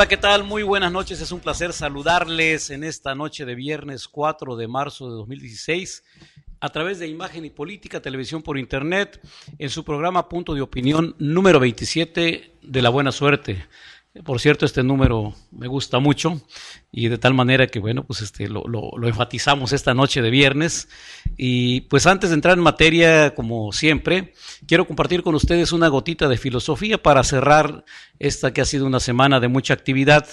Hola, ¿qué tal? Muy buenas noches. Es un placer saludarles en esta noche de viernes 4 de marzo de 2016 a través de Imagen y Política, Televisión por Internet, en su programa Punto de Opinión número 27 de la Buena Suerte. Por cierto, este número me gusta mucho y de tal manera que, bueno, pues este, lo, enfatizamos esta noche de viernes. Y pues antes de entrar en materia, como siempre, quiero compartir con ustedes una gotita de filosofía para cerrar esta que ha sido una semana de mucha actividad,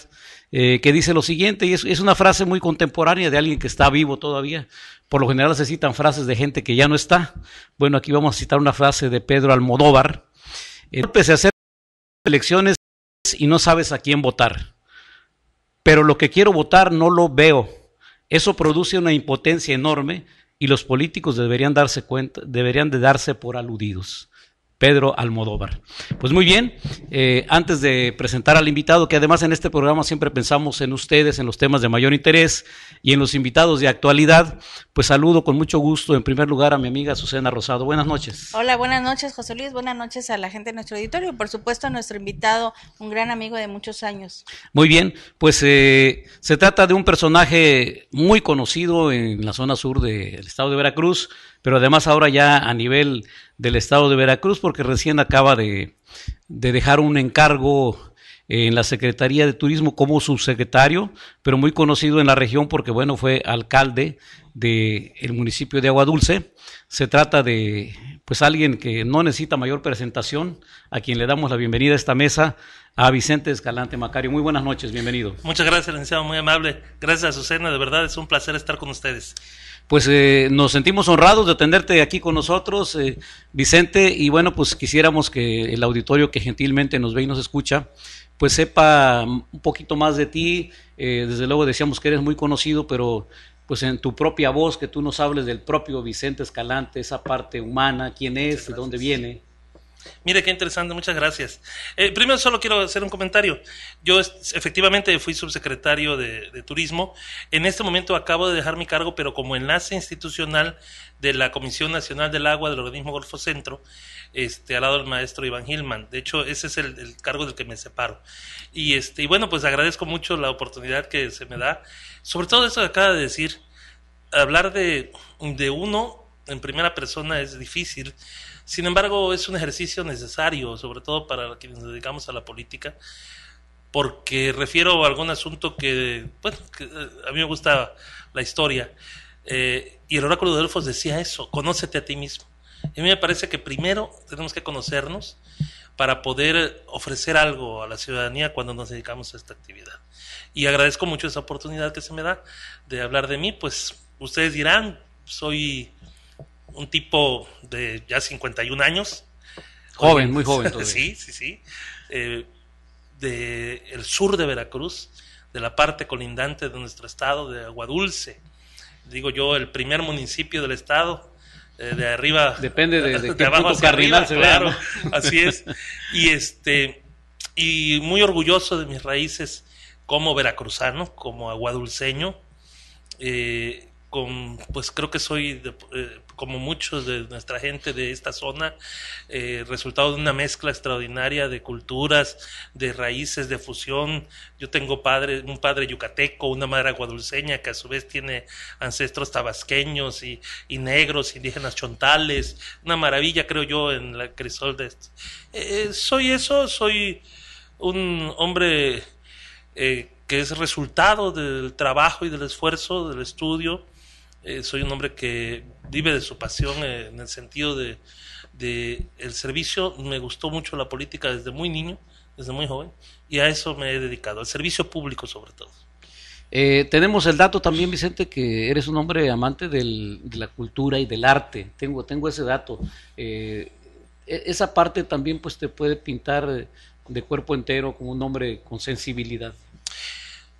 eh, que dice lo siguiente, y es, una frase muy contemporánea de alguien que está vivo todavía, por lo general se citan frases de gente que ya no está. Bueno, aquí vamos a citar una frase de Pedro Almodóvar. elecciones y no sabes a quién votar. Pero lo que quiero votar no lo veo. Eso produce una impotencia enorme y los políticos deberían darse cuenta, deberían de darse por aludidos. Pedro Almodóvar. Pues muy bien, eh, antes de presentar al invitado, que además en este programa siempre pensamos en ustedes, en los temas de mayor interés y en los invitados de actualidad, pues saludo con mucho gusto en primer lugar a mi amiga Susana Rosado. Buenas noches. Hola, buenas noches José Luis, buenas noches a la gente de nuestro auditorio, y por supuesto a nuestro invitado, un gran amigo de muchos años. Muy bien, pues eh, se trata de un personaje muy conocido en la zona sur del estado de Veracruz, pero además ahora ya a nivel del estado de Veracruz, porque recién acaba de, dejar un encargo eh, en la Secretaría de Turismo como subsecretario, pero muy conocido en la región porque, bueno, fue alcalde del municipio de Agua Dulce. Se trata de, pues, alguien que no necesita mayor presentación, a quien le damos la bienvenida a esta mesa, a Vicente Escalante Macario. Muy buenas noches, bienvenido. Muchas gracias, licenciado, muy amable. Gracias, Azucena, de verdad es un placer estar con ustedes pues eh, nos sentimos honrados de tenerte aquí con nosotros, eh, Vicente, y bueno, pues quisiéramos que el auditorio que gentilmente nos ve y nos escucha, pues sepa un poquito más de ti. Eh, desde luego decíamos que eres muy conocido, pero pues en tu propia voz, que tú nos hables del propio Vicente Escalante, esa parte humana, quién es, de dónde viene. Mire qué interesante, muchas gracias. Eh, primero solo quiero hacer un comentario. Yo efectivamente fui subsecretario de, Turismo. En este momento acabo de dejar mi cargo, pero como enlace institucional de la Comisión Nacional del Agua del Organismo Golfo Centro, este, al lado del maestro Iván Gilman. De hecho, ese es el, cargo del que me separo. Y, este, y bueno, pues agradezco mucho la oportunidad que se me da. Sobre todo eso que acaba de decir, hablar de uno en primera persona es difícil sin embargo, es un ejercicio necesario, sobre todo para quienes nos dedicamos a la política, porque refiero a algún asunto que, bueno, eh, a mí me gusta la historia. Eh, y el oráculo de Delfos decía eso, conócete a ti mismo. a mí me parece que primero tenemos que conocernos para poder ofrecer algo a la ciudadanía cuando nos dedicamos a esta actividad. Y agradezco mucho esa oportunidad que se me da de hablar de mí, pues ustedes dirán, soy un tipo de ya 51 años. Joven, muy joven. sí, sí, sí. Eh, de el sur de Veracruz, de la parte colindante de nuestro estado, de Aguadulce. Digo yo, el primer municipio del estado, eh, de arriba. Depende de, de, de abajo arriba, claro. Así es. Y, este, y muy orgulloso de mis raíces como veracruzano, como aguadulceño. Eh, con, pues creo que soy de, como muchos de nuestra gente de esta zona, eh, resultado de una mezcla extraordinaria de culturas, de raíces, de fusión. Yo tengo padre, un padre yucateco, una madre aguadulceña que a su vez tiene ancestros tabasqueños y, negros, indígenas chontales. Una maravilla, creo yo, en la crisol de esto. Eh, eh, soy eso, soy un hombre que es resultado del trabajo y del esfuerzo, del estudio. soy un hombre que vive de su pasión eh, en el sentido de, el servicio. Me gustó mucho la política desde muy niño, desde muy joven, y a eso me he dedicado, al servicio público sobre todo. Eh, tenemos el dato también, Vicente, que eres un hombre amante de la cultura y del arte. Tengo, tengo ese dato. Eh, e, esa parte también pues te puede pintar de cuerpo entero como un hombre con sensibilidad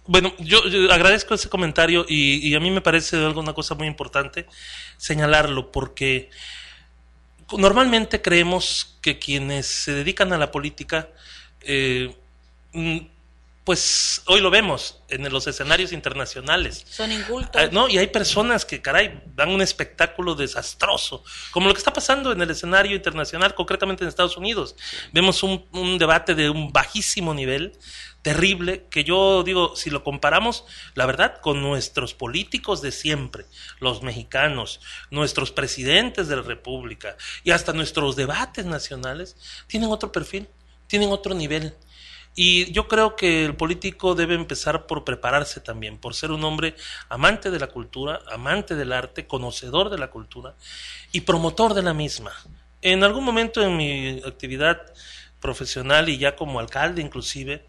bueno, yo, agradezco ese comentario y, a mí me parece una cosa muy importante señalarlo porque normalmente creemos que quienes se dedican a la política, eh, mm, pues hoy lo vemos en los escenarios internacionales. Son incultos. Ah, no, y hay personas que, caray, dan un espectáculo desastroso, como lo que está pasando en el escenario internacional, concretamente en Estados Unidos. Vemos un debate de un bajísimo nivel terrible que yo digo, si lo comparamos, la verdad, con nuestros políticos de siempre, los mexicanos, nuestros presidentes de la República y hasta nuestros debates nacionales, tienen otro perfil, tienen otro nivel. Y yo creo que el político debe empezar por prepararse también, por ser un hombre amante de la cultura, amante del arte, conocedor de la cultura y promotor de la misma. En algún momento en mi actividad profesional y ya como alcalde inclusive,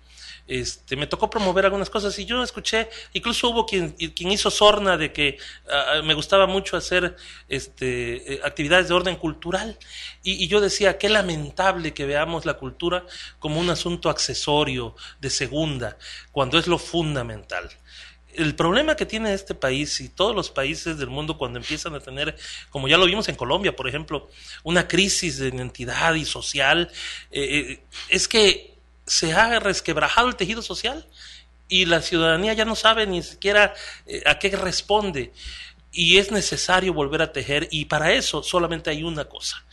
este, me tocó promover algunas cosas y yo escuché, incluso hubo quien, hizo sorna de que ah, ah, me gustaba mucho hacer este, eh, actividades de orden cultural y, yo decía, qué lamentable que veamos la cultura como un asunto accesorio, de segunda, cuando es lo fundamental. El problema que tiene este país y todos los países del mundo cuando empiezan a tener, como ya lo vimos en Colombia, por ejemplo, una crisis de identidad y social, eh, eh, es que se ha resquebrajado el tejido social y la ciudadanía ya no sabe ni siquiera eh, a qué responde. Y es necesario volver a tejer y para eso solamente hay una cosa,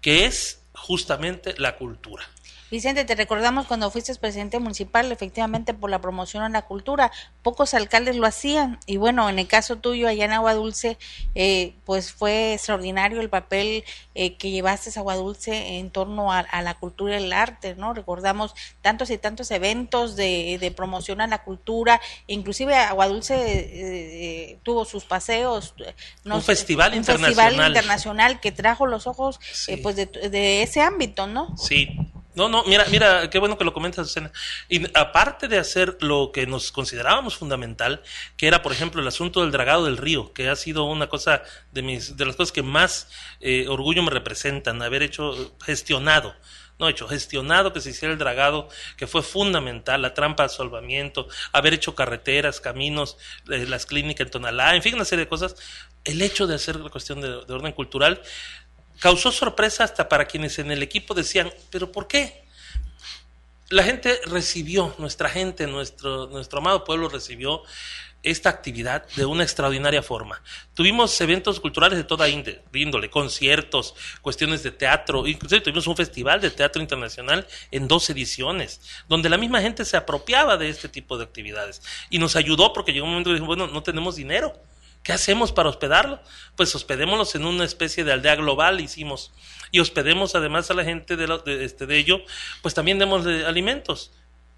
que es justamente la cultura. Vicente, te recordamos cuando fuiste presidente municipal, efectivamente por la promoción a la cultura, pocos alcaldes lo hacían y bueno, en el caso tuyo allá en Agua Dulce, eh, pues fue extraordinario el papel eh, que llevaste a Agua Dulce en torno a, la cultura y el arte, ¿no? Recordamos tantos y tantos eventos de, promoción a la cultura, inclusive Aguadulce Dulce eh, tuvo sus paseos, no un festival internacional. internacional que trajo los ojos pues de ese ámbito, ¿no? Sí, no, no, mira, mira, qué bueno que lo comentas, Susana. Y aparte de hacer lo que nos considerábamos fundamental, que era, por ejemplo, el asunto del dragado del río, que ha sido una cosa de, mis, de las cosas que más eh, orgullo me representan, haber hecho gestionado no hecho, gestionado que se hiciera el dragado, que fue fundamental, la trampa de salvamiento, haber hecho carreteras, caminos, eh, las clínicas en Tonalá, en fin, una serie de cosas. El hecho de hacer la cuestión de orden cultural Causó sorpresa hasta para quienes en el equipo decían, pero ¿por qué? La gente recibió, nuestra gente, nuestro, nuestro amado pueblo recibió esta actividad de una extraordinaria forma. Tuvimos eventos culturales de toda índole, conciertos, cuestiones de teatro, inclusive tuvimos un festival de teatro internacional en dos ediciones, donde la misma gente se apropiaba de este tipo de actividades y nos ayudó porque llegó un momento que dijimos, bueno, no tenemos dinero, ¿Qué hacemos para hospedarlo? Pues hospedémoslos en una especie de aldea global, hicimos. Y hospedemos además a la gente de, este, de ello, pues también demos alimentos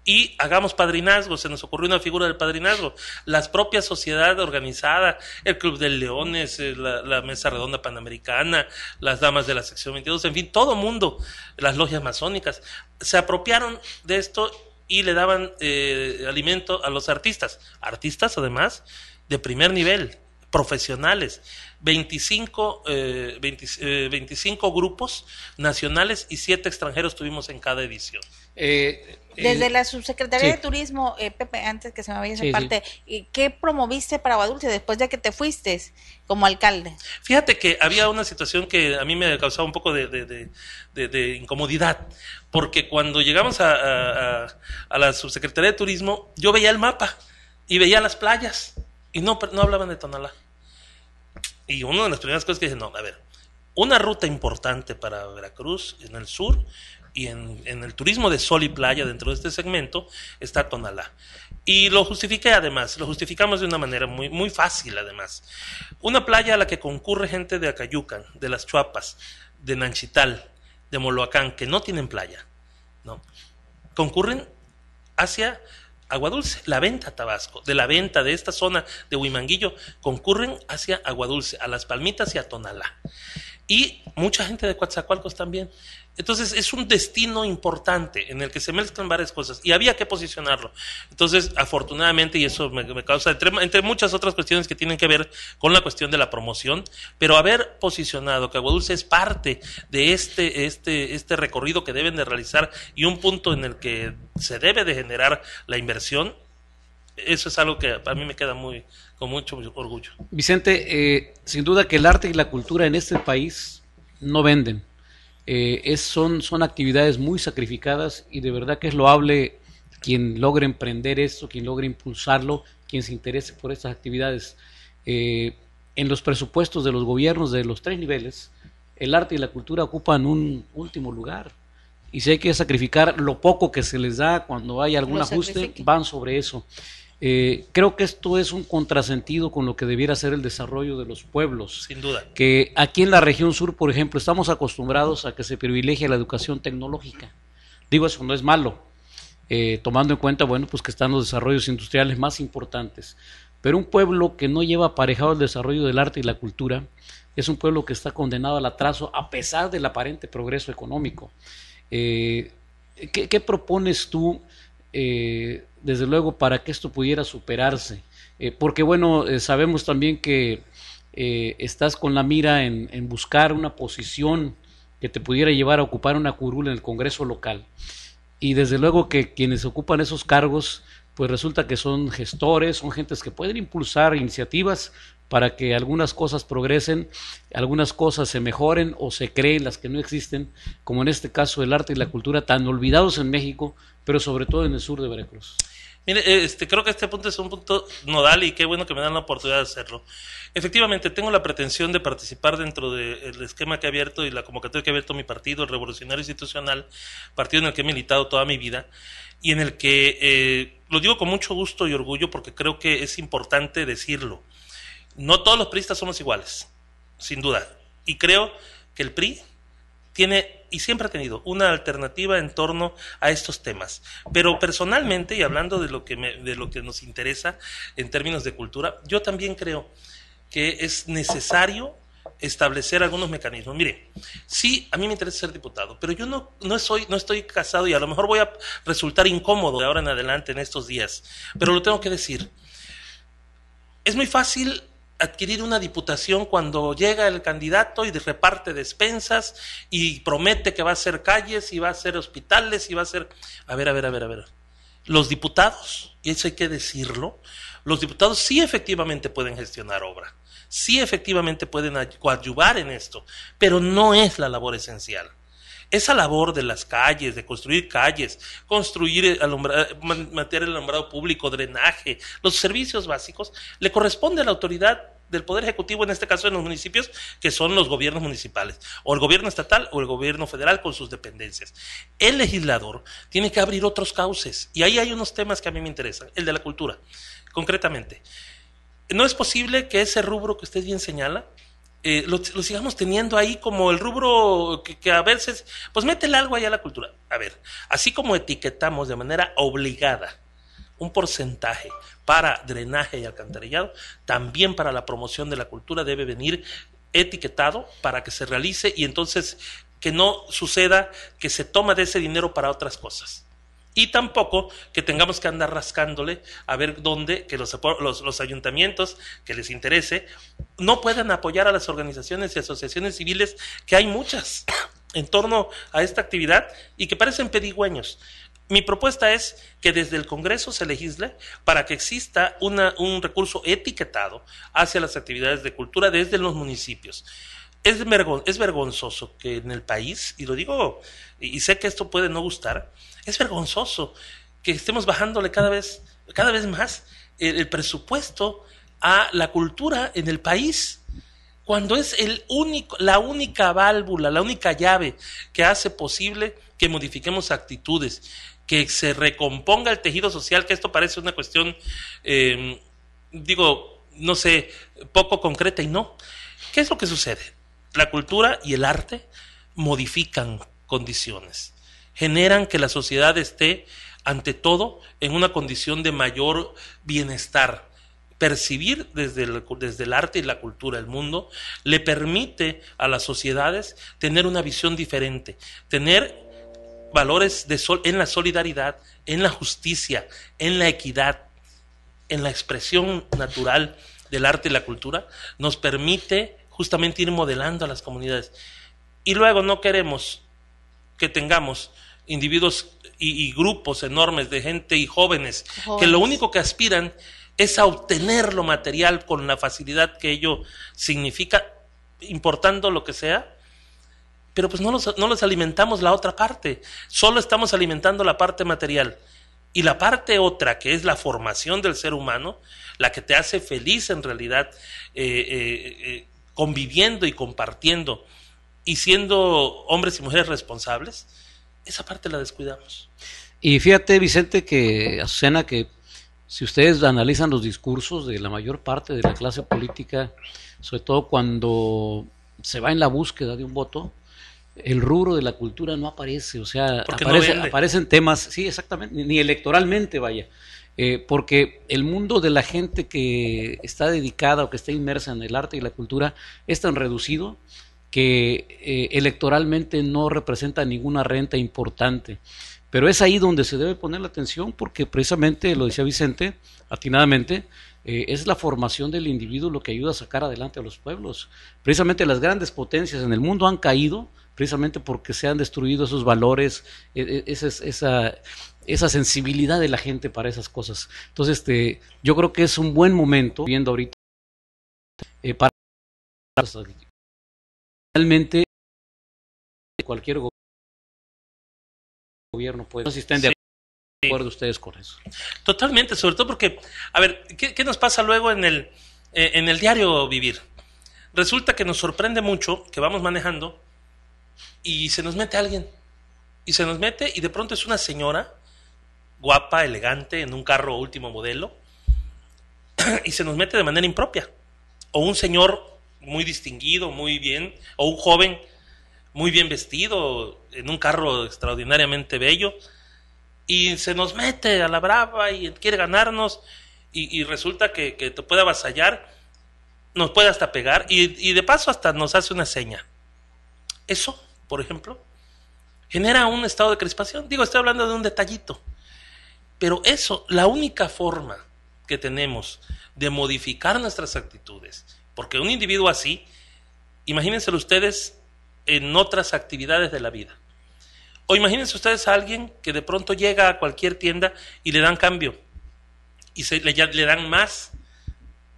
y hagamos padrinazgo. Se nos ocurrió una figura del padrinazgo. Las propias sociedades organizadas, el Club de Leones, eh, la, Mesa Redonda Panamericana, las Damas de la Sección 22, en fin, todo mundo, las logias masónicas, se apropiaron de esto y le daban eh, alimento a los artistas. Artistas, además, de primer nivel, profesionales, 25, 25 eh, eh, grupos nacionales y 7 extranjeros tuvimos en cada edición. Eh, Desde la Subsecretaría de Turismo, Pepe, antes que se me vaya esa parte, ¿qué promoviste para Guadulce después de que te fuiste como alcalde? Fíjate que había una situación que a mí me causaba un poco de, incomodidad, porque cuando llegamos a la Subsecretaría de Turismo, yo veía el mapa y veía las playas y no, no hablaban de Tonalá. Y una de las primeras cosas que dicen, no, a ver, una ruta importante para Veracruz en el sur y en, el turismo de sol y playa dentro de este segmento está Tonalá. Y lo justifiqué además, lo justificamos de una manera muy, muy fácil además. Una playa a la que concurre gente de Acayucan, de las Chuapas, de Nanchital, de Moloacán, que no tienen playa, ¿no? Concurren hacia Aguadulce, la venta Tabasco, de la venta de esta zona de Huimanguillo, concurren hacia Aguadulce, a Las Palmitas y a Tonalá y mucha gente de Coatzacoalcos también. Entonces es un destino importante en el que se mezclan varias cosas y había que posicionarlo. Entonces, afortunadamente, y eso me, causa, entre, muchas otras cuestiones que tienen que ver con la cuestión de la promoción, pero haber posicionado que Aguadulce es parte de este, este, este recorrido que deben de realizar y un punto en el que se debe de generar la inversión, eso es algo que para mí me queda muy con mucho orgullo. Vicente, eh, sin duda que el arte y la cultura en este país no venden. Eh, es, son, son actividades muy sacrificadas y de verdad que es loable quien logre emprender esto, quien logre impulsarlo, quien se interese por estas actividades. Eh, en los presupuestos de los gobiernos de los tres niveles, el arte y la cultura ocupan un último lugar. Y si hay que sacrificar lo poco que se les da cuando hay algún ajuste, van sobre eso. Eh, creo que esto es un contrasentido con lo que debiera ser el desarrollo de los pueblos. Sin duda. Que aquí en la región sur, por ejemplo, estamos acostumbrados a que se privilegie la educación tecnológica. Digo, eso no es malo, eh, tomando en cuenta, bueno, pues que están los desarrollos industriales más importantes. Pero un pueblo que no lleva aparejado el desarrollo del arte y la cultura es un pueblo que está condenado al atraso a pesar del aparente progreso económico. Eh, ¿qué, propones tú? Eh, desde luego, para que esto pudiera superarse. Eh, porque bueno, eh, sabemos también que eh, estás con la mira en, en, buscar una posición que te pudiera llevar a ocupar una curul en el Congreso local. Y desde luego que quienes ocupan esos cargos pues resulta que son gestores, son gentes que pueden impulsar iniciativas para que algunas cosas progresen, algunas cosas se mejoren o se creen las que no existen, como en este caso el arte y la cultura tan olvidados en México, pero sobre todo en el sur de Veracruz. Mire, este, creo que este punto es un punto nodal y qué bueno que me dan la oportunidad de hacerlo. Efectivamente, tengo la pretensión de participar dentro del esquema que ha abierto y la convocatoria que ha abierto mi partido, el Revolucionario Institucional, partido en el que he militado toda mi vida y en el que, eh, lo digo con mucho gusto y orgullo porque creo que es importante decirlo, no todos los priistas somos iguales, sin duda. Y creo que el PRI tiene y siempre ha tenido una alternativa en torno a estos temas. Pero personalmente, y hablando de lo que, de lo que nos interesa en términos de cultura, yo también creo que es necesario establecer algunos mecanismos. Mire, sí, a mí me interesa ser diputado, pero yo no, no, soy, no estoy casado y a lo mejor voy a resultar incómodo de ahora en adelante en estos días, pero lo tengo que decir. Es muy fácil adquirir una diputación cuando llega el candidato y reparte despensas y promete que va a hacer calles y va a hacer hospitales y va a ser. A ver, a ver, a ver, a ver. Los diputados, y eso hay que decirlo, los diputados sí efectivamente pueden gestionar obra sí efectivamente pueden coadyuvar en esto, pero no es la labor esencial. Esa labor de las calles, de construir calles, construir, materia mantener el alumbrado público, drenaje, los servicios básicos, le corresponde a la autoridad del Poder Ejecutivo, en este caso en los municipios, que son los gobiernos municipales, o el gobierno estatal o el gobierno federal con sus dependencias. El legislador tiene que abrir otros cauces, y ahí hay unos temas que a mí me interesan, el de la cultura, concretamente no es posible que ese rubro que usted bien señala, eh, lo, sigamos teniendo ahí como el rubro que, a veces, pues métele algo allá a la cultura. A ver, así como etiquetamos de manera obligada un porcentaje para drenaje y alcantarillado, también para la promoción de la cultura debe venir etiquetado para que se realice y entonces que no suceda que se toma de ese dinero para otras cosas y tampoco que tengamos que andar rascándole a ver dónde, que los, los, ayuntamientos que les interese no puedan apoyar a las organizaciones y asociaciones civiles, que hay muchas en torno a esta actividad y que parecen pedigüeños. Mi propuesta es que desde el Congreso se legisle para que exista una, un recurso etiquetado hacia las actividades de cultura desde los municipios es, vergon, es vergonzoso que en el país, y lo digo, y, sé que esto puede no gustar, es vergonzoso que estemos bajándole cada vez, cada vez más el, presupuesto a la cultura en el país cuando es el único, la única válvula, la única llave que hace posible que modifiquemos actitudes, que se recomponga el tejido social, que esto parece una cuestión, eh, digo, no sé, poco concreta y no. ¿Qué es lo que sucede? La cultura y el arte modifican condiciones, generan que la sociedad esté ante todo en una condición de mayor bienestar. Percibir desde el, desde el arte y la cultura el mundo le permite a las sociedades tener una visión diferente, tener valores de sol, en la solidaridad, en la justicia, en la equidad, en la expresión natural del arte y la cultura, nos permite justamente ir modelando a las comunidades. Y luego no queremos que tengamos individuos y, grupos enormes de gente y jóvenes, que lo único que aspiran es a obtener lo material con la facilidad que ello significa, importando lo que sea, pero pues no los, no los alimentamos la otra parte, solo estamos alimentando la parte material. Y la parte otra, que es la formación del ser humano, la que te hace feliz en realidad, eh, eh, eh conviviendo y compartiendo y siendo hombres y mujeres responsables, esa parte la descuidamos. Y fíjate, Vicente, que Azucena, que si ustedes analizan los discursos de la mayor parte de la clase política, sobre todo cuando se va en la búsqueda de un voto, el rubro de la cultura no aparece, o sea, aparecen temas, sí, exactamente, ni electoralmente, vaya. Eh, porque el mundo de la gente que está dedicada o que está inmersa en el arte y la cultura es tan reducido que eh, electoralmente no representa ninguna renta importante. Pero es ahí donde se debe poner la atención porque precisamente, lo decía Vicente, atinadamente, eh, es la formación del individuo lo que ayuda a sacar adelante a los pueblos. Precisamente las grandes potencias en el mundo han caído precisamente porque se han destruido esos valores, e, e, esa, esa sensibilidad de la gente para esas cosas. Entonces, este, yo creo que es un buen momento, viendo ahorita, eh, para realmente cualquier gobierno puede. si de acuerdo ustedes con eso. Totalmente, sobre todo porque, a ver, ¿qué, nos pasa luego en el, eh, en el diario vivir? Resulta que nos sorprende mucho que vamos manejando y se nos mete alguien. Y se nos mete y de pronto es una señora guapa, elegante, en un carro último modelo, y se nos mete de manera impropia. O un señor muy distinguido, muy bien, o un joven muy bien vestido, en un carro extraordinariamente bello, y se nos mete a la brava y quiere ganarnos, y, resulta que, te puede avasallar, nos puede hasta pegar, y, y de paso hasta nos hace una seña. Eso, por ejemplo, genera un estado de crispación. Digo, estoy hablando de un detallito pero eso, la única forma que tenemos de modificar nuestras actitudes, porque un individuo así, imagínense ustedes en otras actividades de la vida. O imagínense ustedes a alguien que de pronto llega a cualquier tienda y le dan cambio y se, le, le dan más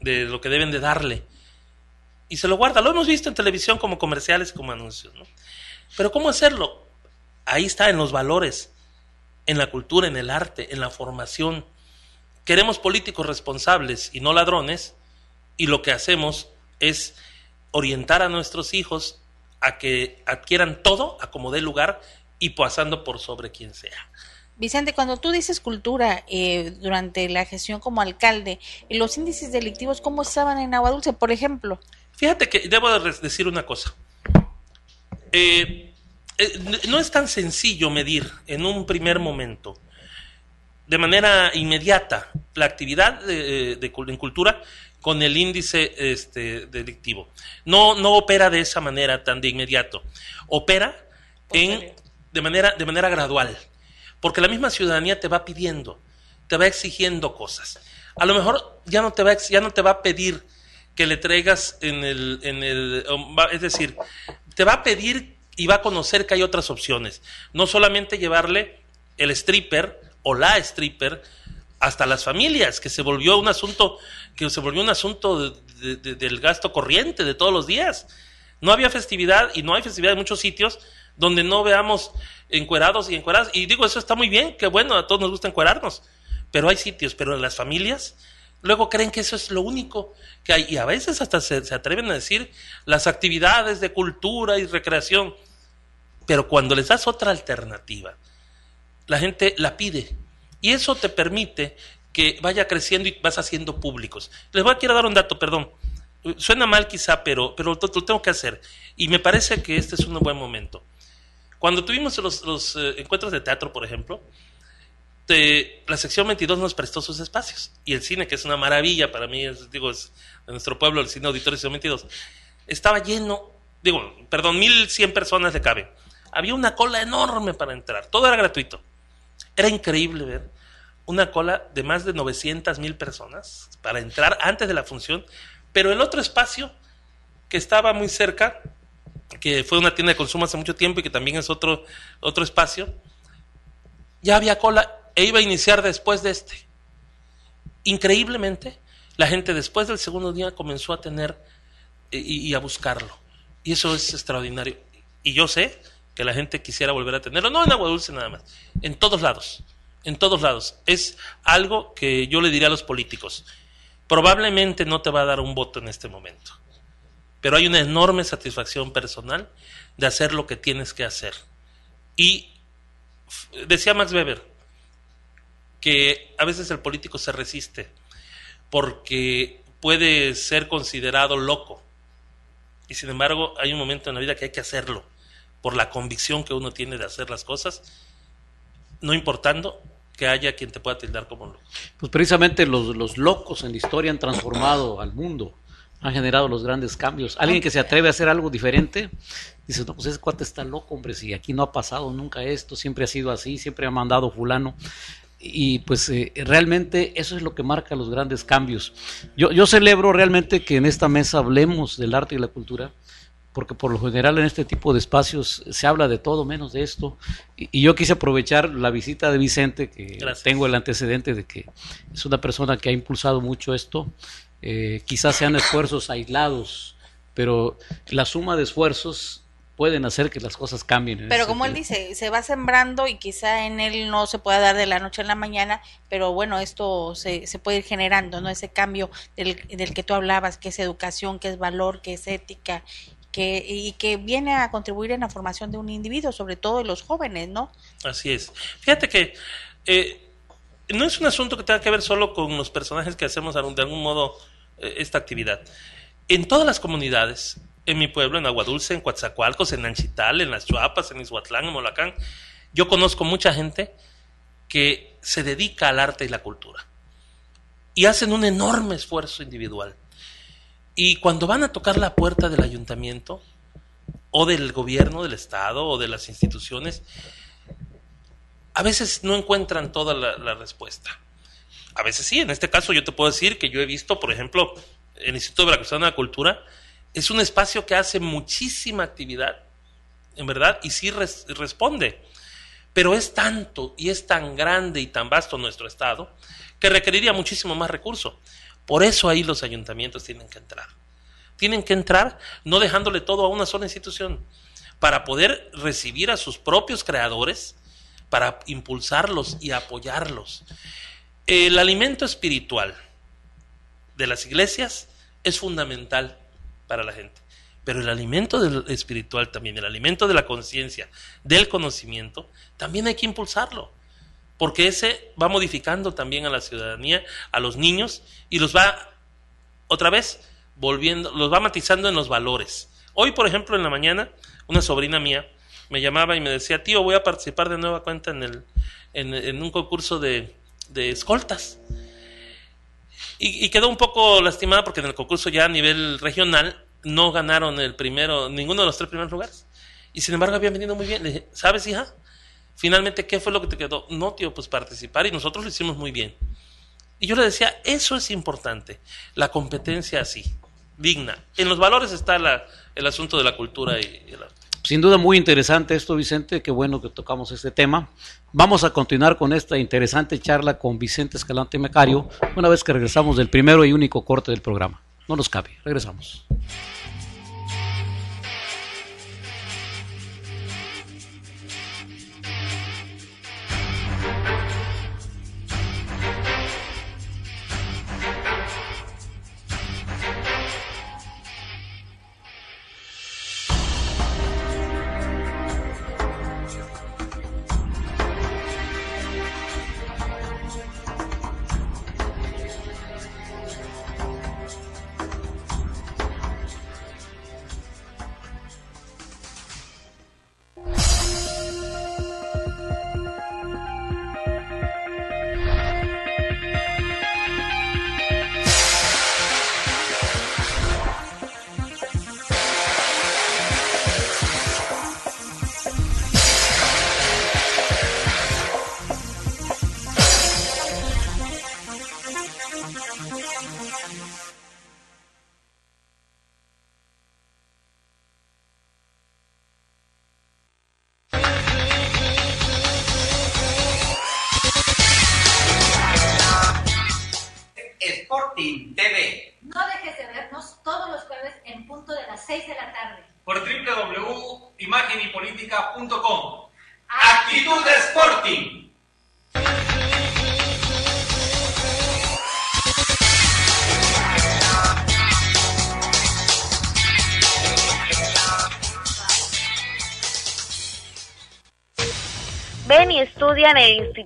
de lo que deben de darle y se lo guarda. Lo hemos visto en televisión como comerciales, como anuncios. ¿no? Pero ¿cómo hacerlo? Ahí está en los valores en la cultura, en el arte, en la formación. Queremos políticos responsables y no ladrones y lo que hacemos es orientar a nuestros hijos a que adquieran todo a como dé lugar y pasando por sobre quien sea. Vicente, cuando tú dices cultura eh, durante la gestión como alcalde, eh, los índices delictivos, ¿cómo estaban en Agua Dulce, por ejemplo? Fíjate que debo decir una cosa. Eh, eh, no es tan sencillo medir en un primer momento, de manera inmediata, la actividad de, eh, en cultura con el índice este, delictivo. No, no opera de esa manera tan de inmediato. Opera en, de, manera, de manera gradual, porque la misma ciudadanía te va pidiendo, te va exigiendo cosas. A lo mejor ya no te va, ya no te va a pedir que le traigas en el, en el... Um, es decir, te va a pedir y va a conocer que hay otras opciones. No solamente llevarle el stripper o la stripper hasta las familias, que se volvió un asunto, que se volvió un asunto del gasto corriente de todos los días. No había festividad y no hay festividad en muchos sitios donde no veamos encuerados y encueradas. Y digo, eso está muy bien, que bueno, a todos nos gusta encuerarnos, pero hay sitios, pero en las familias luego creen que eso es lo único que hay. Y a veces hasta se atreven a decir las actividades de cultura y recreación. Pero cuando les das otra alternativa, la gente la pide. Y eso te permite que vaya creciendo y vas haciendo públicos. Les voy a quiero dar un dato, perdón. Suena mal quizá, pero, pero lo, tengo que hacer. Y me parece que este es un buen momento. Cuando tuvimos los, eh, encuentros de teatro, por ejemplo, la sección 22 nos prestó sus espacios. Y el cine, que es una maravilla para mí, es, digo, nuestro pueblo, el cine auditorio 22, estaba lleno, digo, perdón, 1100 personas le cabe había una cola enorme para entrar. Todo era gratuito. Era increíble ver una cola de más de 900 mil personas para entrar antes de la función. Pero el otro espacio que estaba muy cerca, que fue una tienda de consumo hace mucho tiempo y que también es otro, otro espacio, ya había cola e iba a iniciar después de este. Increíblemente, la gente después del segundo día comenzó a tener eh, y a buscarlo. Y eso es extraordinario. Y yo sé que la gente quisiera volver a tenerlo, no en agua dulce nada más, en todos lados, en todos lados. Es algo que yo le diría a los políticos, probablemente no te va a dar un voto en este momento, pero hay una enorme satisfacción personal de hacer lo que tienes que hacer. Y decía Max Weber que a veces el político se resiste porque puede ser considerado loco. Y sin embargo, hay un momento en la vida que hay que hacerlo por la convicción que uno tiene de hacer las cosas, no importando que haya quien te pueda tildar como loco. Pues precisamente los, locos en la historia han transformado al mundo, han generado los grandes cambios. Alguien que se atreve a hacer algo diferente, dice, no, pues ese cuate está loco, hombre, si aquí no ha pasado nunca esto, siempre ha sido así, siempre ha mandado fulano y pues eh, realmente eso es lo que marca los grandes cambios. Yo, yo, celebro realmente que en esta mesa hablemos del arte y la cultura, porque por lo general en este tipo de espacios se habla de todo menos de esto. Y, yo quise aprovechar la visita de Vicente, que tengo el antecedente de que es una persona que ha impulsado mucho esto. Eh, quizás sean esfuerzos aislados, pero la suma de esfuerzos pueden hacer que las cosas cambien. Pero como él dice, se va sembrando y quizá en él no se pueda dar de la noche a la mañana, pero bueno, esto se, se puede ir generando, ¿no? Ese cambio del, del, que tú hablabas, que es educación, que es valor, que es ética que, y que viene a contribuir en la formación de un individuo, sobre todo de los jóvenes, ¿no? Así es. Fíjate que eh, no es un asunto que tenga que ver solo con los personajes que hacemos de algún modo eh, esta actividad. En todas las comunidades, en mi pueblo, en Aguadulce, en Coatzacoalcos, en Anchital, en Las Chuapas, en Izhuatlán, en Molacán, yo conozco mucha gente que se dedica al arte y la cultura. Y hacen un enorme esfuerzo individual y cuando van a tocar la puerta del ayuntamiento o del gobierno del estado o de las instituciones, a veces no encuentran toda la, respuesta. A veces sí, en este caso yo te puedo decir que yo he visto, por ejemplo, el Instituto Veracruzano de la Cultura es un espacio que hace muchísima actividad, en verdad, y sí responde. Pero es tanto y es tan grande y tan vasto nuestro Estado que requeriría muchísimo más recurso. Por eso ahí los ayuntamientos tienen que entrar. Tienen que entrar no dejándole todo a una sola institución, para poder recibir a sus propios creadores, para impulsarlos y apoyarlos. El alimento espiritual de las iglesias es fundamental para la gente, pero el alimento espiritual también, el alimento de la conciencia, del conocimiento, también hay que impulsarlo porque ese va modificando también a la ciudadanía, a los niños, y los va otra vez volviendo, los va matizando en los valores. Hoy, por ejemplo, en la mañana, una sobrina mía me llamaba y me decía, tío, voy a participar de nueva cuenta en, el, en, en un concurso de, escoltas. Y, quedó un poco lastimada porque en el concurso ya a nivel regional no ganaron el primero, ninguno de los tres primeros lugares. Y sin embargo habían venido muy bien. Le dije, ¿sabes, hija? Finalmente, ¿qué fue lo que te quedó? No, tío, pues participar y nosotros lo hicimos muy bien. Y yo le decía, eso es importante, la competencia así, digna. En los valores está el asunto de la cultura y, el. Sin duda muy interesante esto, Vicente, qué bueno que tocamos este tema. Vamos a continuar con esta interesante charla con Vicente Escalante Mecario una vez que regresamos del primero y único corte del programa. No nos cabe, regresamos.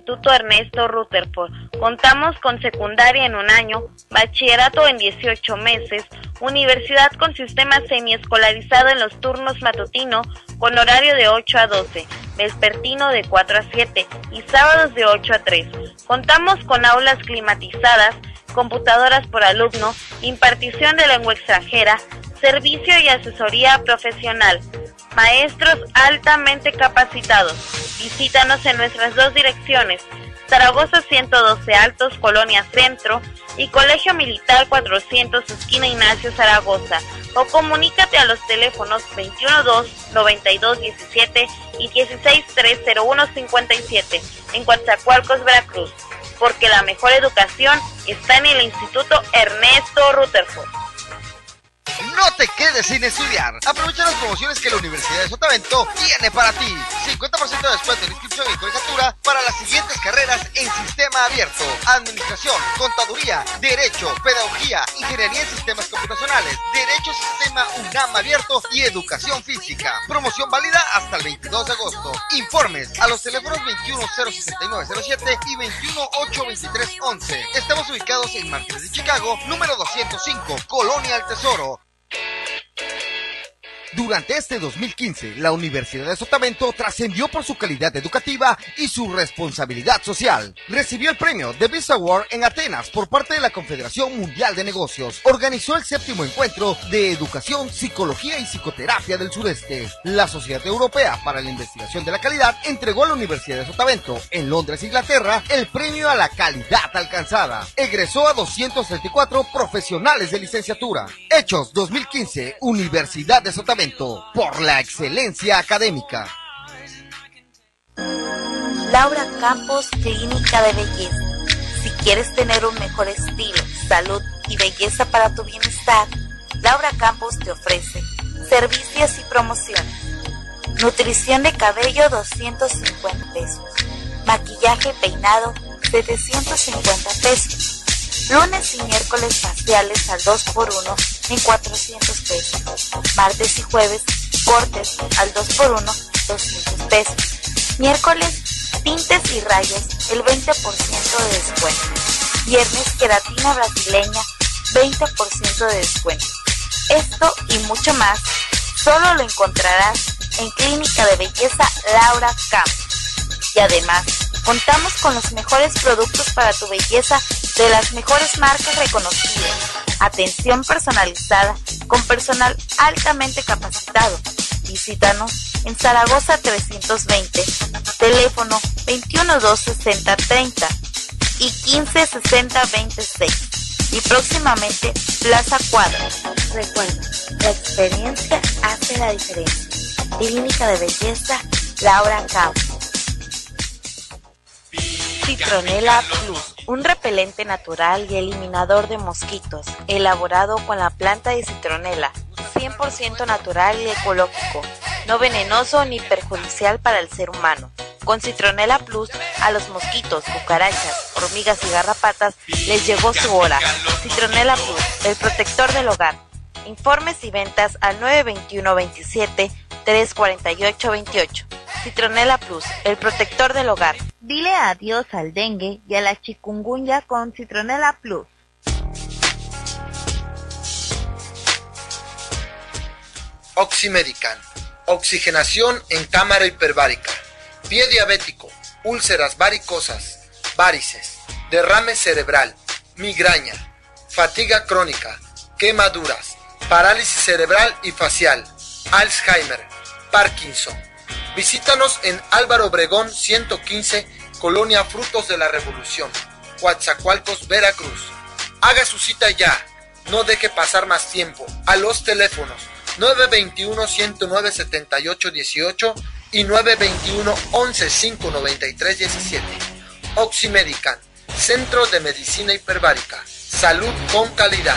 Instituto Ernesto Rutherford. Contamos con secundaria en un año, bachillerato en 18 meses, universidad con sistema semiescolarizado en los turnos matutino, con horario de 8 a 12, vespertino de 4 a 7 y sábados de 8 a 3. Contamos con aulas climatizadas, computadoras por alumno, impartición de lengua extranjera, servicio y asesoría profesional, maestros altamente capacitados. Visítanos en nuestras dos direcciones, Zaragoza 112 Altos, Colonia Centro y Colegio Militar 400, esquina Ignacio Zaragoza, o comunícate a los teléfonos 212-9217 y 1630157 en Coatzacoalcos, Veracruz, porque la mejor educación está en el Instituto Ernesto Rutherford. No te quedes sin estudiar. Aprovecha las promociones que la Universidad de Sotavento tiene para ti. 50% de descuento en inscripción y colegiatura para las siguientes carreras en sistema abierto. Administración, contaduría, derecho, pedagogía, ingeniería en sistemas computacionales, derecho sistema UNAM abierto y educación física. Promoción válida hasta el 22 de agosto. Informes a los teléfonos 2106907 y 2182311. Estamos ubicados en Martínez de Chicago, número 205, Colonia El Tesoro. Durante este 2015, la Universidad de Sotavento trascendió por su calidad educativa y su responsabilidad social. Recibió el premio The Vista Award en Atenas por parte de la Confederación Mundial de Negocios. Organizó el séptimo encuentro de Educación, Psicología y Psicoterapia del Sureste. La Sociedad Europea para la Investigación de la Calidad entregó a la Universidad de Sotavento, en Londres, Inglaterra, el premio a la calidad alcanzada. Egresó a 234 profesionales de licenciatura. Hechos 2015, Universidad de Sotavento por la excelencia académica. Laura Campos, Clínica de Belleza. Si quieres tener un mejor estilo, salud y belleza para tu bienestar, Laura Campos te ofrece servicios y promociones. Nutrición de cabello 250 pesos. Maquillaje y peinado 750 pesos. Lunes y miércoles faciales al 2x1 en 400 pesos. Martes y jueves, cortes al 2x1, 200 pesos. Miércoles, tintes y rayas, el 20% de descuento. Viernes, queratina brasileña, 20% de descuento. Esto y mucho más, solo lo encontrarás en Clínica de Belleza Laura Camp Y además, contamos con los mejores productos para tu belleza de las mejores marcas reconocidas, atención personalizada con personal altamente capacitado. Visítanos en Zaragoza 320, teléfono 30 y 156026 y próximamente Plaza Cuadra. Recuerda, la experiencia hace la diferencia. Clínica de Belleza Laura Cabo Citronella Plus, un repelente natural y eliminador de mosquitos, elaborado con la planta de citronela, 100% natural y ecológico, no venenoso ni perjudicial para el ser humano. Con Citronela Plus, a los mosquitos, cucarachas, hormigas y garrapatas les llegó su hora. Citronela Plus, el protector del hogar. Informes y ventas al 921 27 3-48-28 Citronella Plus, el protector del hogar. Dile adiós al dengue y a la chikungunya con Citronela Plus. Oximedican. Oxigenación en cámara hiperbárica. Pie diabético, úlceras varicosas, varices, derrame cerebral, migraña, fatiga crónica, quemaduras, parálisis cerebral y facial, Alzheimer, Parkinson. Visítanos en Álvaro Obregón 115, Colonia Frutos de la Revolución, Coatzacoalcos, Veracruz. Haga su cita ya. No deje pasar más tiempo. A los teléfonos 921 109 18 y 921 93 17 Oximedican, Centro de Medicina Hiperbárica. Salud con calidad.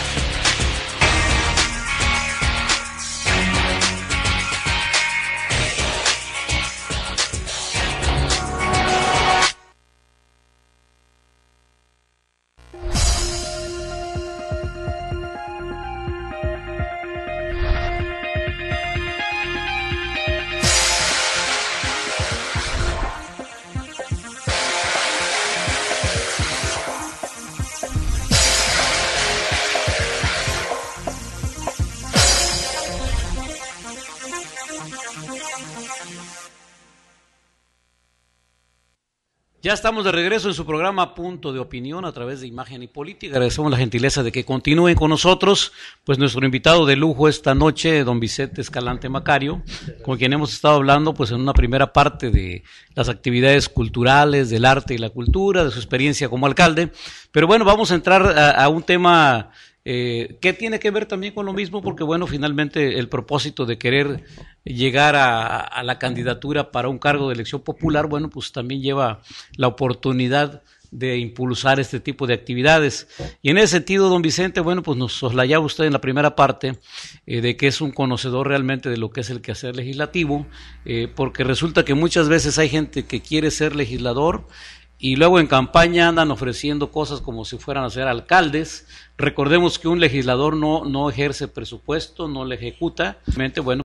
Ya estamos de regreso en su programa Punto de Opinión a través de Imagen y Política. Agradecemos la gentileza de que continúen con nosotros, pues nuestro invitado de lujo esta noche, don Vicente Escalante Macario, con quien hemos estado hablando pues en una primera parte de las actividades culturales, del arte y la cultura, de su experiencia como alcalde. Pero bueno, vamos a entrar a, a un tema eh, que tiene que ver también con lo mismo, porque bueno, finalmente el propósito de querer llegar a, la candidatura para un cargo de elección popular, bueno, pues también lleva la oportunidad de impulsar este tipo de actividades. Y en ese sentido, don Vicente, bueno, pues nos soslayaba usted en la primera parte eh, de que es un conocedor realmente de lo que es el quehacer legislativo, eh, porque resulta que muchas veces hay gente que quiere ser legislador, y luego en campaña andan ofreciendo cosas como si fueran a ser alcaldes. Recordemos que un legislador no, no ejerce presupuesto, no le ejecuta. bueno,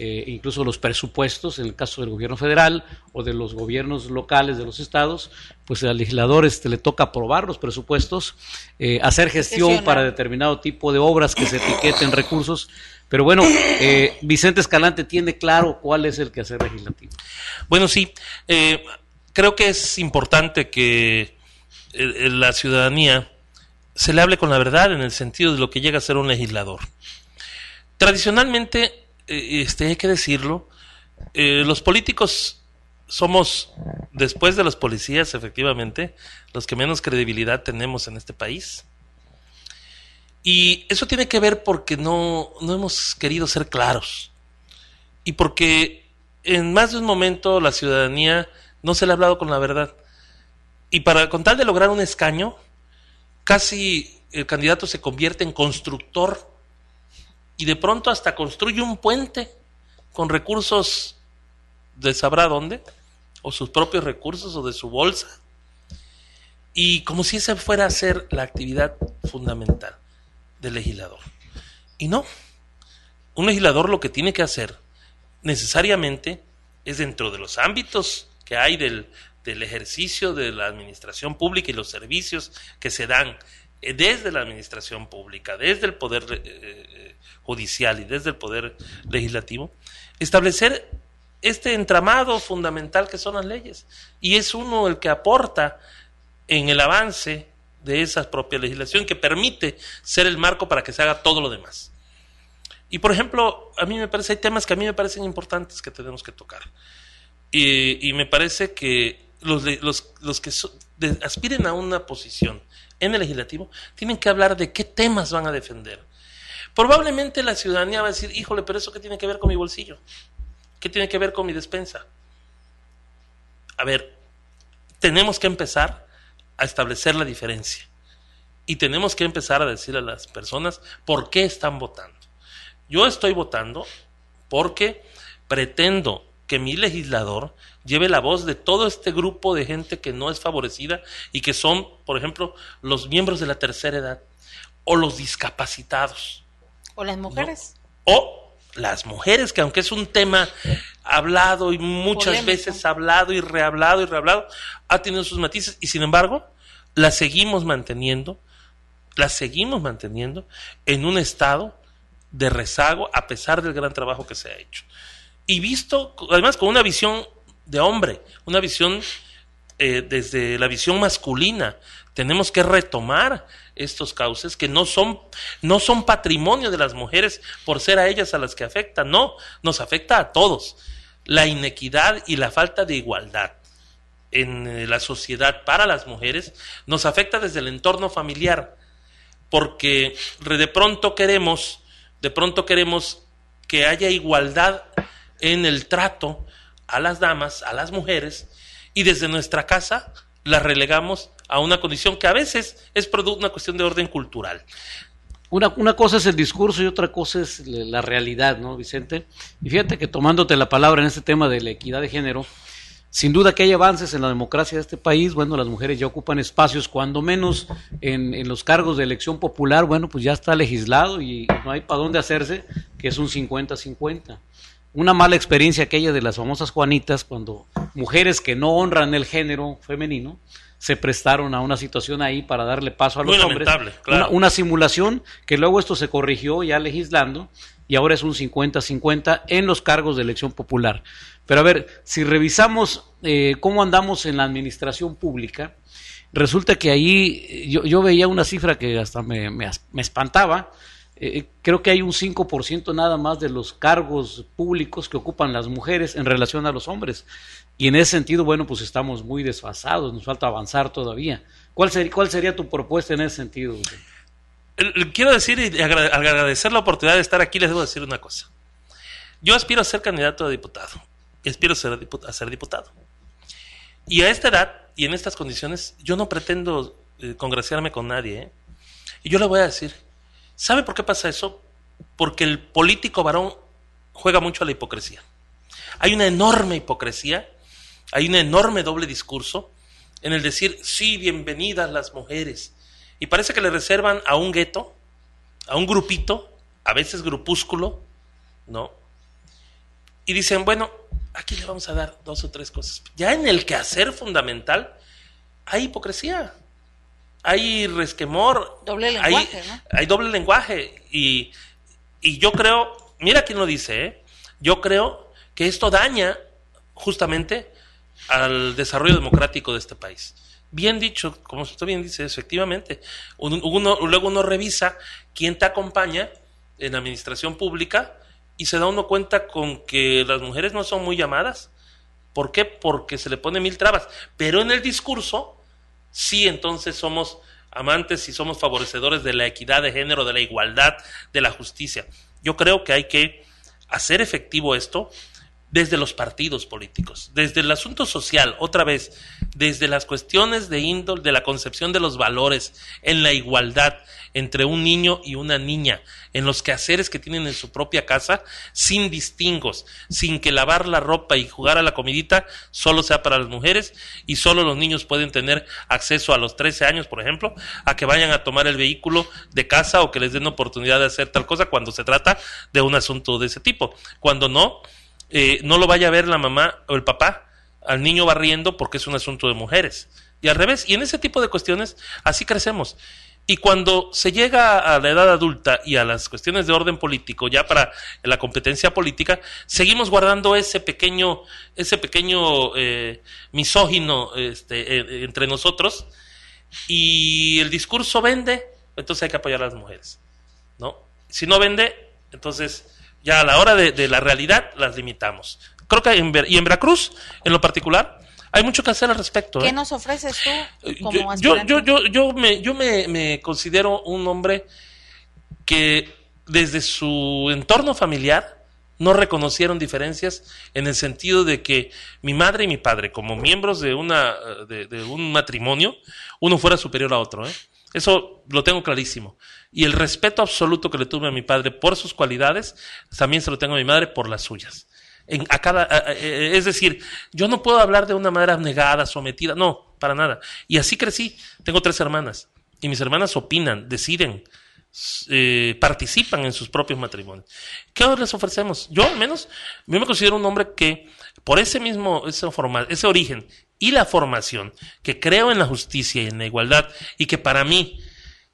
eh, incluso los presupuestos, en el caso del gobierno federal o de los gobiernos locales de los estados, pues al legislador este, le toca aprobar los presupuestos, eh, hacer gestión para determinado tipo de obras que se etiqueten recursos pero bueno, eh, Vicente Escalante tiene claro cuál es el quehacer legislativo. Bueno, sí, eh, creo que es importante que eh, eh, la ciudadanía se le hable con la verdad en el sentido de lo que llega a ser un legislador. Tradicionalmente, este, hay que decirlo, los políticos somos, después de los policías, efectivamente, los que menos credibilidad tenemos en este país. Y eso tiene que ver porque no, hemos querido ser claros. Y porque en más de un momento la ciudadanía no se le ha hablado con la verdad. Y para con tal de lograr un escaño, casi el candidato se convierte en constructor y de pronto hasta construye un puente con recursos de sabrá dónde, o sus propios recursos o de su bolsa. Y como si esa fuera a ser la actividad fundamental del legislador. Y no, un legislador lo que tiene que hacer necesariamente es dentro de los ámbitos que hay del, ejercicio de la administración pública y los servicios que se dan eh, desde la administración pública, desde el poder eh, eh, judicial y desde el poder legislativo, establecer este entramado fundamental que son las leyes. Y es uno el que aporta en el avance de esa propia legislación que permite ser el marco para que se haga todo lo demás. Y por ejemplo, a mí me parece, hay temas que a mí me parecen importantes que tenemos que tocar. Y, me parece que los, los, que aspiren a una posición en el legislativo tienen que hablar de qué temas van a defender. Probablemente la ciudadanía va a decir, híjole, pero eso qué tiene que ver con mi bolsillo, qué tiene que ver con mi despensa. A ver, tenemos que empezar a establecer la diferencia. Y tenemos que empezar a decirle a las personas por qué están votando. Yo estoy votando porque pretendo que mi legislador lleve la voz de todo este grupo de gente que no es favorecida y que son, por ejemplo, los miembros de la tercera edad o los discapacitados. O las mujeres. O las mujeres, que aunque es un tema hablado y muchas veces hablado y rehablado y rehablado, ha tenido sus matices y sin embargo las seguimos manteniendo, las seguimos manteniendo en un estado de rezago a pesar del gran trabajo que se ha hecho. Y visto, además, con una visión de hombre, una visión eh, desde la visión masculina, tenemos que retomar estos cauces que no son, no son patrimonio de las mujeres por ser a ellas a las que afecta, no, nos afecta a todos. La inequidad y la falta de igualdad en eh, la sociedad para las mujeres nos afecta desde el entorno familiar, porque de pronto queremos, de pronto queremos que haya igualdad en el trato a las damas, a las mujeres, y desde nuestra casa las relegamos a una condición que a veces es producto una cuestión de orden cultural. Una, cosa es el discurso y otra cosa es la realidad, ¿no, Vicente? Y fíjate que tomándote la palabra en este tema de la equidad de género, sin duda que hay avances en la democracia de este país, bueno, las mujeres ya ocupan espacios, cuando menos en, en los cargos de elección popular, bueno, pues ya está legislado y no hay para dónde hacerse, que es un 50-50. Una mala experiencia aquella de las famosas Juanitas, cuando mujeres que no honran el género femenino, se prestaron a una situación ahí para darle paso a los hombres. Una, simulación que luego esto se corrigió ya legislando y ahora es un 50-50 en los cargos de elección popular. Pero a ver, si revisamos eh, cómo andamos en la administración pública, resulta que ahí eh, yo, yo veía una cifra que hasta me, me espantaba. Eh, eh, creo que hay un 5% nada más de los cargos públicos que ocupan las mujeres en relación a los hombres. Y en ese sentido, bueno, pues estamos muy desfasados, nos falta avanzar todavía. ¿Cuál, cuál sería tu propuesta en ese sentido? Quiero decir, y agradecer la oportunidad de estar aquí, les debo decir una cosa. Yo aspiro a ser candidato a diputado. Aspiro a ser, diputado. Y a esta edad y en estas condiciones, yo no pretendo eh, congraciarme con nadie. Y yo le voy a decir, ¿Sabe por qué pasa eso? Porque el político varón juega mucho a la hipocresía. Hay una enorme hipocresía, hay un enorme doble discurso en el decir, sí, bienvenidas las mujeres. Y parece que le reservan a un gueto, a un grupito, a veces grupúsculo, ¿no? Y dicen, bueno, aquí le vamos a dar dos o tres cosas. Ya en el quehacer fundamental hay hipocresía hay resquemor. Doble lenguaje, hay, doble lenguaje. Y, y yo creo, mira quién lo dice, ¿eh? yo creo que esto daña justamente al desarrollo democrático de este país. Bien dicho, como usted bien dice, efectivamente. luego uno revisa quién te acompaña en la administración pública y se da uno cuenta con que las mujeres no son muy llamadas. ¿Por qué? Porque se le pone mil trabas. Pero en el discurso sí entonces somos amantes y somos favorecedores de la equidad de género, de la igualdad, de la justicia. Yo creo que hay que hacer efectivo esto desde los partidos políticos, desde el asunto social, otra vez, desde las cuestiones de índole, de la concepción de los valores, en la igualdad, entre un niño y una niña, en los quehaceres que tienen en su propia casa, sin distingos, sin que lavar la ropa y jugar a la comidita solo sea para las mujeres y solo los niños pueden tener acceso a los 13 años, por ejemplo, a que vayan a tomar el vehículo de casa o que les den oportunidad de hacer tal cosa cuando se trata de un asunto de ese tipo. Cuando no, eh, no lo vaya a ver la mamá o el papá al niño barriendo porque es un asunto de mujeres. Y al revés, y en ese tipo de cuestiones así crecemos. Y cuando se llega a la edad adulta y a las cuestiones de orden político, ya para la competencia política, seguimos guardando ese pequeño, ese pequeño eh, misógino este, e, e, entre nosotros y el discurso vende, entonces hay que apoyar a las mujeres, ¿no? Si no vende, entonces ya a la hora de, la realidad las limitamos. Creo que y en Veracruz, en lo particular, hay mucho que hacer al respecto. ¿Qué ¿eh? nos ofreces tú como yo, yo, yo, yo, me, yo me, me considero un hombre que desde su entorno familiar no reconocieron diferencias en el sentido de que mi madre y mi padre, como miembros de, una, de, un matrimonio, uno fuera superior a otro. ¿eh? Eso lo tengo clarísimo. Y el respeto absoluto que le tuve a mi padre por sus cualidades, también se lo tengo a mi madre por las suyas. Eh, eh, es decir, yo no puedo hablar de una manera abnegada, sometida, no, para nada. Y así crecí. Tengo tres hermanas y mis hermanas opinan, deciden, eh, participan en sus propios matrimonios. ¿Qué les ofrecemos? Yo al menos, yo me considero un hombre que por ese mismo, ese, ese origen y la formación, que creo en la justicia y en la igualdad y que para mí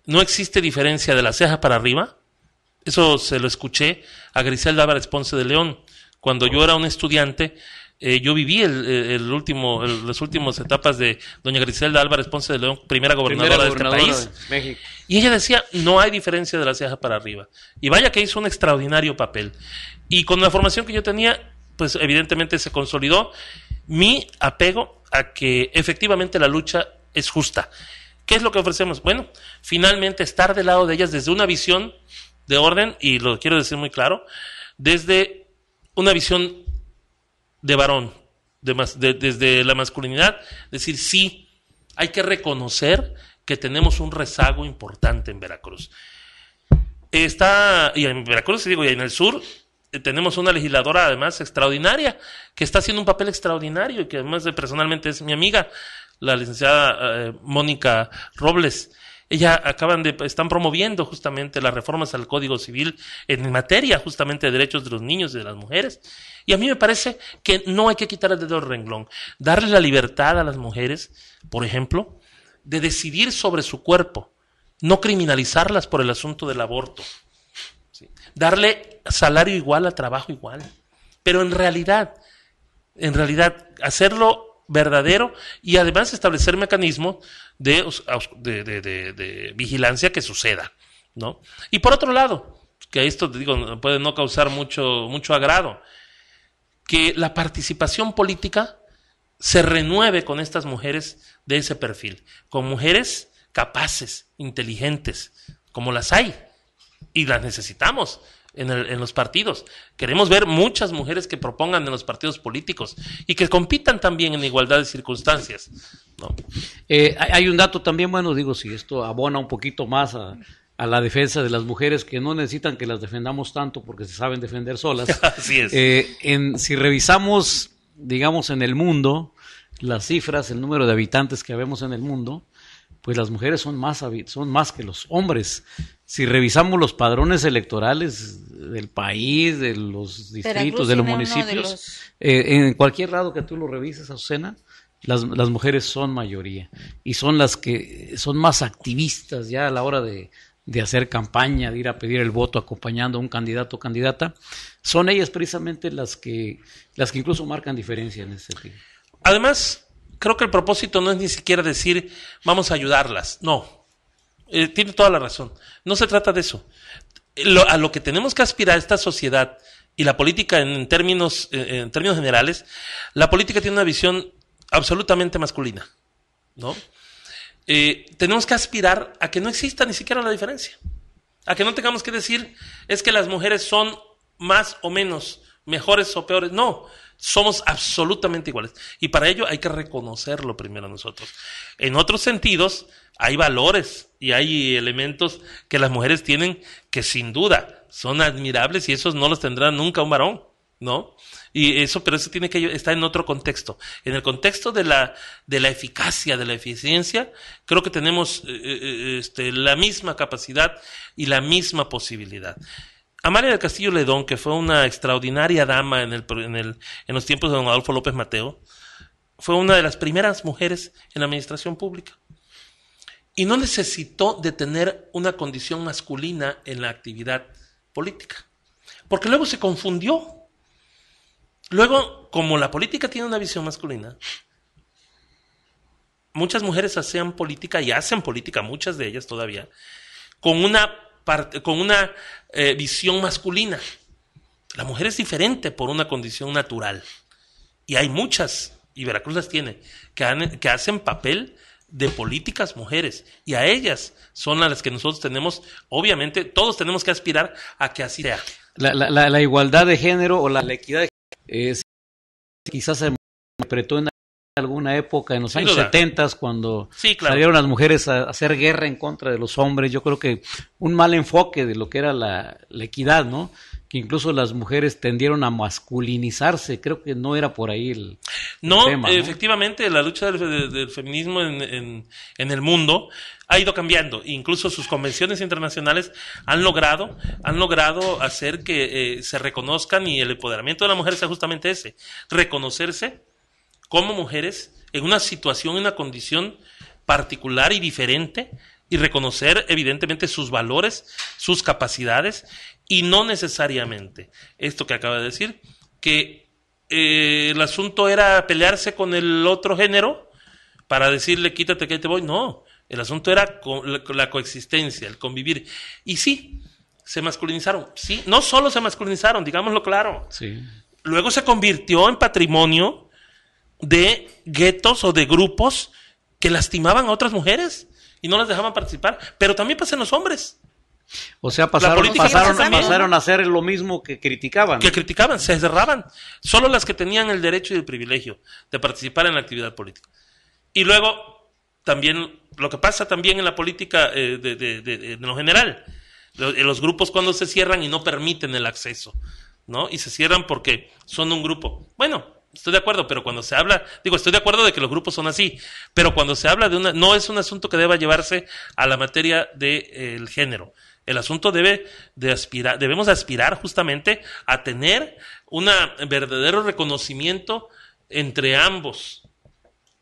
no existe diferencia de las cejas para arriba, eso se lo escuché a Griselda Álvarez Ponce de León, cuando yo era un estudiante, eh, yo viví el, eh, último, las últimas etapas de doña Griselda Álvarez Ponce de León, primera gobernadora, de este país. Y ella decía, no hay diferencia de la ceja para arriba. Y vaya que hizo un extraordinario papel. Y con la formación que yo tenía, pues evidentemente se consolidó mi apego a que efectivamente la lucha es justa. ¿Qué es lo que ofrecemos? Bueno, finalmente estar del lado de ellas desde una visión de orden, y lo quiero decir muy claro, desde una visión de varón, de desde la masculinidad, decir sí, hay que reconocer que tenemos un rezago importante en Veracruz. Está, y en Veracruz, digo, y en el sur, eh, tenemos una legisladora además extraordinaria, que está haciendo un papel extraordinario y que además eh, personalmente es mi amiga, la licenciada eh, Mónica Robles. Ella acaban de, están promoviendo justamente las reformas al Código Civil en materia justamente de derechos de los niños y de las mujeres. Y a mí me parece que no hay que quitar el dedo renglón. Darle la libertad a las mujeres, por ejemplo, de decidir sobre su cuerpo. No criminalizarlas por el asunto del aborto. Darle salario igual a trabajo igual. Pero en realidad, en realidad, hacerlo verdadero y además establecer mecanismos de, vigilancia que suceda. ¿no? Y por otro lado, que esto digo, puede no causar mucho, mucho agrado, que la participación política se renueve con estas mujeres de ese perfil, con mujeres capaces, inteligentes, como las hay, y las necesitamos en, los partidos. Queremos ver muchas mujeres que propongan en los partidos políticos y que compitan también en igualdad de circunstancias. Eh, hay un dato también, bueno, digo, si esto abona un poquito más a, la defensa de las mujeres que no necesitan que las defendamos tanto porque se saben defender solas. Así es. Eh, si revisamos, digamos, en el mundo, las cifras, el número de habitantes que vemos en el mundo, pues las mujeres son más, son más que los hombres. Si revisamos los padrones electorales del país, de los distritos, de los municipios, eh, en cualquier lado que tú lo revises, Azucena, las, las, mujeres son mayoría y son las que son más activistas ya a la hora de, de hacer campaña, de ir a pedir el voto acompañando a un candidato o candidata. Son ellas precisamente las que, las que incluso marcan diferencia en ese sentido. Además, creo que el propósito no es ni siquiera decir vamos a ayudarlas, no. Eh, tiene toda la razón. No se trata de eso. a lo que tenemos que aspirar esta sociedad y la política en términos, eh, en términos generales, la política tiene una visión absolutamente masculina, ¿no? Eh, tenemos que aspirar a que no exista ni siquiera la diferencia, a que no tengamos que decir es que las mujeres son más o menos, mejores o peores, no, somos absolutamente iguales. Y para ello hay que reconocerlo primero nosotros. En otros sentidos, hay valores y hay elementos que las mujeres tienen que sin duda son admirables y esos no los tendrá nunca un varón, ¿no? Y eso, pero eso tiene que estar en otro contexto. En el contexto de la, de la eficacia, de la eficiencia, creo que tenemos eh, eh, eh, este, la misma capacidad y la misma posibilidad. Amalia del Castillo Ledón, que fue una extraordinaria dama en, los tiempos de don Adolfo López Mateo, fue una de las primeras mujeres en la administración pública. Y no necesitó de tener una condición masculina en la actividad política. Porque luego se confundió. Luego, como la política tiene una visión masculina, muchas mujeres hacían política y hacen política, muchas de ellas todavía, con una con una eh, visión masculina. La mujer es diferente por una condición natural. Y hay muchas, y Veracruz las tiene, que, que hacen papel de políticas mujeres. Y a ellas son a las que nosotros tenemos, obviamente, todos tenemos que aspirar a que así sea. La, igualdad de género o la, equidad de género, quizás se interpretó en alguna época en los años setentas cuando salieron las mujeres a hacer guerra en contra de los hombres, yo creo que un mal enfoque de lo que era la, equidad, ¿no? Que incluso las mujeres tendieron a masculinizarse, creo que no era por ahí el, no, efectivamente, la lucha del, feminismo en, en, el mundo ha ido cambiando. Incluso sus convenciones internacionales han logrado, han logrado hacer que eh, se reconozcan y el empoderamiento de la mujer sea justamente ese, reconocerse como mujeres en una situación, en una condición particular y diferente y reconocer evidentemente sus valores, sus capacidades y no necesariamente esto que acaba de decir, que eh, el asunto era pelearse con el otro género para decirle quítate que te voy, no, el asunto era la, coexistencia, el convivir. Y sí, se masculinizaron, sí, no solo se masculinizaron, digámoslo claro. Luego se convirtió en patrimonio de guetos o de grupos que lastimaban a otras mujeres y no las dejaban participar. Pero también pasan los hombres. O sea, pasaron, pasaron, a hacer lo mismo que criticaban. Que criticaban, se cerraban. Solo las que tenían el derecho y el privilegio de participar en la actividad política. Y luego, también, lo que pasa también en la política eh, de, de, lo general, los grupos cuando se cierran y no permiten el acceso, ¿no? Y se cierran porque son un grupo. Bueno, Estoy de acuerdo, pero cuando se habla, digo, estoy de acuerdo de que los grupos son así, pero cuando se habla de una, no es un asunto que deba llevarse a la materia del eh, género. El asunto debe de aspirar, debemos aspirar justamente a tener un verdadero reconocimiento entre ambos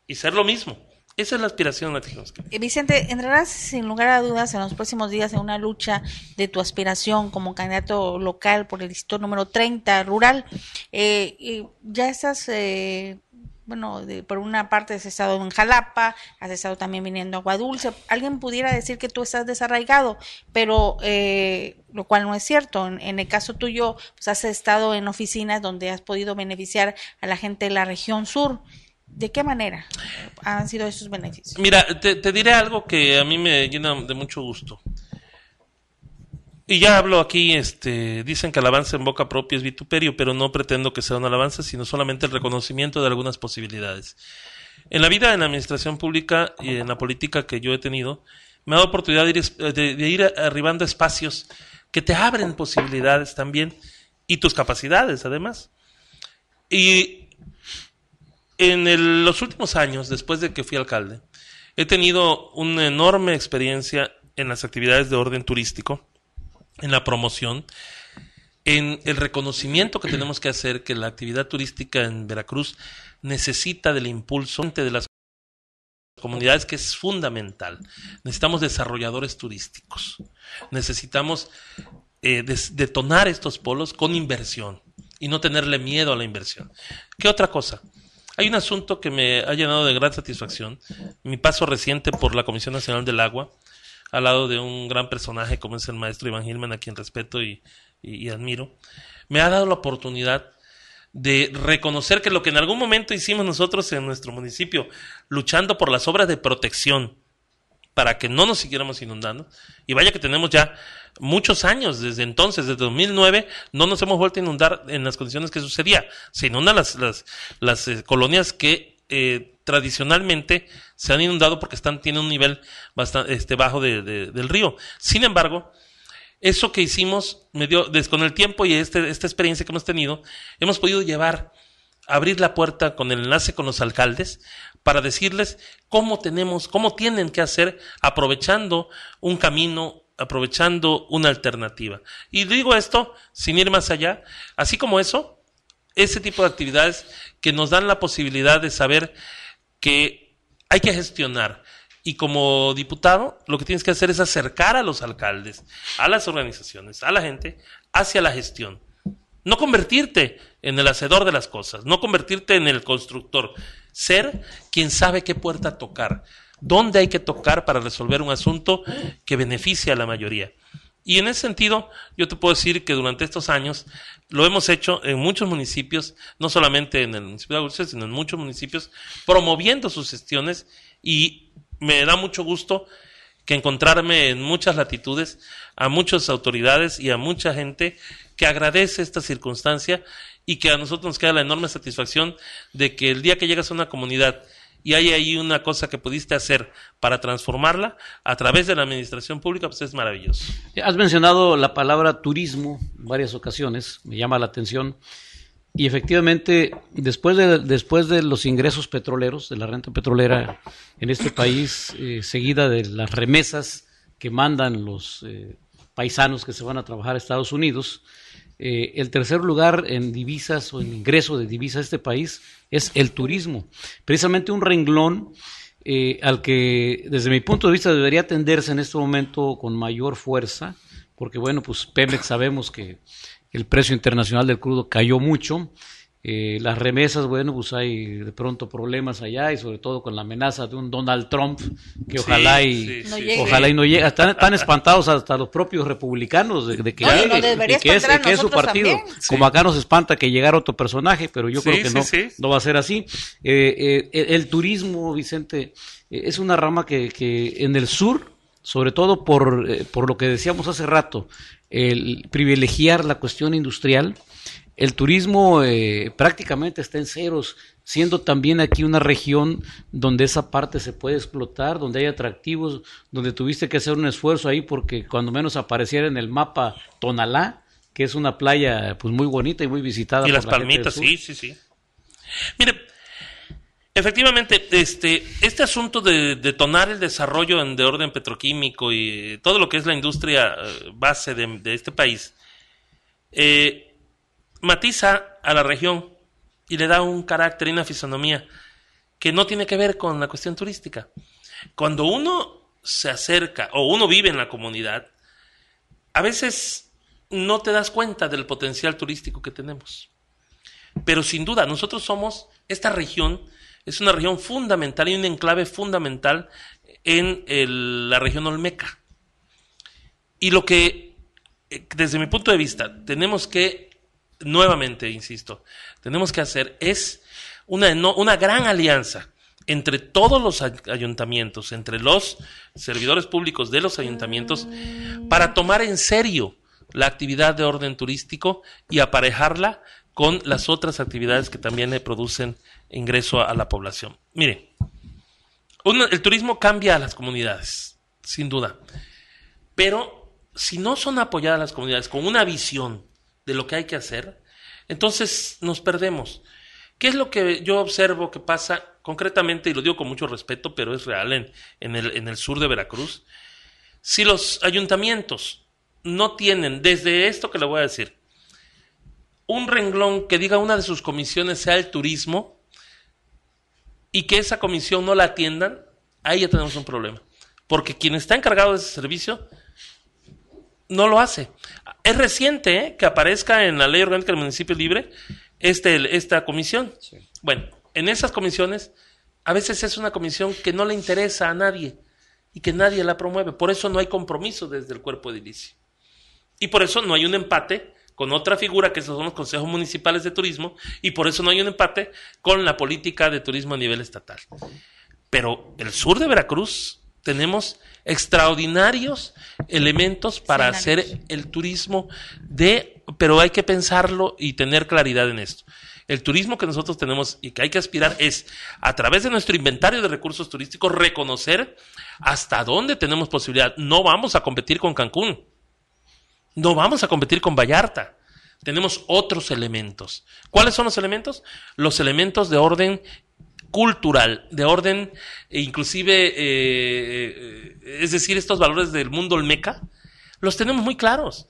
y ser lo mismo. Esa es la aspiración latinoamericana. Eh, Vicente, entrarás sin lugar a dudas en los próximos días en una lucha de tu aspiración como candidato local por el distrito número 30 rural. Eh, ya estás, eh, bueno, por una parte has estado en Jalapa, has estado también viniendo a Dulce. Alguien pudiera decir que tú estás desarraigado, pero eh, lo cual no es cierto. En, en, el caso tuyo, pues has estado en oficinas donde has podido beneficiar a la gente de la región sur. ¿De qué manera han sido esos beneficios? Mira, te, diré algo que a mí me llena de mucho gusto. Y ya hablo aquí, este, dicen que alabanza en boca propia es vituperio, pero no pretendo que sea una alabanza, sino solamente el reconocimiento de algunas posibilidades. En la vida, en la administración pública y en la política que yo he tenido, me ha dado oportunidad de ir, de ir arribando espacios que te abren posibilidades también y tus capacidades, además. Y en los últimos años, después de que fui alcalde, he tenido una enorme experiencia en las actividades de orden turístico, en la promoción, en el reconocimiento que tenemos que hacer que la actividad turística en Veracruz necesita del impulso de las comunidades que es fundamental. Necesitamos desarrolladores turísticos. Necesitamos eh, detonar estos polos con inversión y no tenerle miedo a la inversión. ¿Qué otra cosa? Hay un asunto que me ha llenado de gran satisfacción, mi paso reciente por la Comisión Nacional del Agua, al lado de un gran personaje como es el maestro Iván Gilman, a quien respeto y, y admiro, me ha dado la oportunidad de reconocer que lo que en algún momento hicimos nosotros en nuestro municipio, luchando por las obras de protección, para que no nos siguiéramos inundando. Y vaya que tenemos ya muchos años desde entonces, desde 2009, no nos hemos vuelto a inundar en las condiciones que sucedía. Se inundan las, las, las eh, colonias que eh, tradicionalmente se han inundado porque están, tienen un nivel bastante este, bajo del río. Sin embargo, eso que hicimos, con el tiempo y este, esta experiencia que hemos tenido, hemos podido llevar abrir la puerta con el enlace con los alcaldes para decirles cómo tenemos, cómo tienen que hacer aprovechando un camino, aprovechando una alternativa. Y digo esto sin ir más allá, así como eso, ese tipo de actividades que nos dan la posibilidad de saber que hay que gestionar. Y como diputado, lo que tienes que hacer es acercar a los alcaldes, a las organizaciones, a la gente, hacia la gestión. No convertirte en el hacedor de las cosas, no convertirte en el constructor, ser quien sabe qué puerta tocar, dónde hay que tocar para resolver un asunto que beneficia a la mayoría. Y en ese sentido, yo te puedo decir que durante estos años lo hemos hecho en muchos municipios, no solamente en el municipio de Agustín, sino en muchos municipios, promoviendo sus gestiones y me da mucho gusto que encontrarme en muchas latitudes a muchas autoridades y a mucha gente que agradece esta circunstancia y que a nosotros nos queda la enorme satisfacción de que el día que llegas a una comunidad y hay ahí una cosa que pudiste hacer para transformarla a través de la administración pública, pues es maravilloso. Has mencionado la palabra turismo en varias ocasiones, me llama la atención. Y efectivamente, después de, después de los ingresos petroleros, de la renta petrolera en este país, eh, seguida de las remesas que mandan los eh, paisanos que se van a trabajar a Estados Unidos, eh, el tercer lugar en divisas o en ingreso de divisas de este país es el turismo. Precisamente un renglón eh, al que desde mi punto de vista debería atenderse en este momento con mayor fuerza, porque bueno, pues Pemex sabemos que el precio internacional del crudo cayó mucho eh, las remesas, bueno, pues hay de pronto problemas allá y sobre todo con la amenaza de un Donald Trump que ojalá y ojalá y no llegue. Están, espantados hasta los propios republicanos de, que, que, es, su partido. Como acá nos espanta que llegara otro personaje, pero yo creo que no, no va a ser así. Eh, eh, el turismo, Vicente, es una rama que, que en el sur sobre todo por, por, lo que decíamos hace rato, el privilegiar la cuestión industrial el turismo eh, prácticamente está en ceros, siendo también aquí una región donde esa parte se puede explotar, donde hay atractivos, donde tuviste que hacer un esfuerzo ahí porque cuando menos apareciera en el mapa Tonalá, que es una playa pues muy bonita y muy visitada. Y las palmitas, sí, sí, sí. Mire, efectivamente, este, este asunto de detonar el desarrollo de orden petroquímico y todo lo que es la industria eh, base de, este país, eh, matiza a la región y le da un carácter y una fisonomía que no tiene que ver con la cuestión turística. Cuando uno se acerca o uno vive en la comunidad, a veces no te das cuenta del potencial turístico que tenemos. Pero sin duda, nosotros somos, esta región es una región fundamental y un enclave fundamental en la región olmeca. Y lo que, eh, desde mi punto de vista, tenemos que nuevamente, insisto, tenemos que hacer es una, gran alianza entre todos los ayuntamientos, entre los servidores públicos de los ayuntamientos, mm. para tomar en serio la actividad de orden turístico y aparejarla con las otras actividades que también le producen ingreso a, la población. Mire, el turismo cambia a las comunidades, sin duda, pero si no son apoyadas las comunidades con una visión de lo que hay que hacer, entonces nos perdemos. ¿Qué es lo que yo observo que pasa concretamente, y lo digo con mucho respeto, pero es real en, el, en el sur de Veracruz? Si los ayuntamientos no tienen, desde esto que le voy a decir, un renglón que diga una de sus comisiones sea el turismo y que esa comisión no la atiendan, ahí ya tenemos un problema. Porque quien está encargado de ese servicio no lo hace. Es reciente ¿eh? que aparezca en la ley orgánica del municipio libre este, esta comisión. Bueno, en esas comisiones a veces es una comisión que no le interesa a nadie y que nadie la promueve. Por eso no hay compromiso desde el cuerpo edilicio. Y por eso no hay un empate con otra figura que son los consejos municipales de turismo y por eso no hay un empate con la política de turismo a nivel estatal. Pero el sur de Veracruz tenemos extraordinarios elementos para hacer el turismo de, pero hay que pensarlo y tener claridad en esto. El turismo que nosotros tenemos y que hay que aspirar es, a través de nuestro inventario de recursos turísticos, reconocer hasta dónde tenemos posibilidad. No vamos a competir con Cancún, no vamos a competir con Vallarta. Tenemos otros elementos. ¿Cuáles son los elementos? Los elementos de orden cultural, de orden, e inclusive, eh, eh, es decir, estos valores del mundo olmeca, los tenemos muy claros.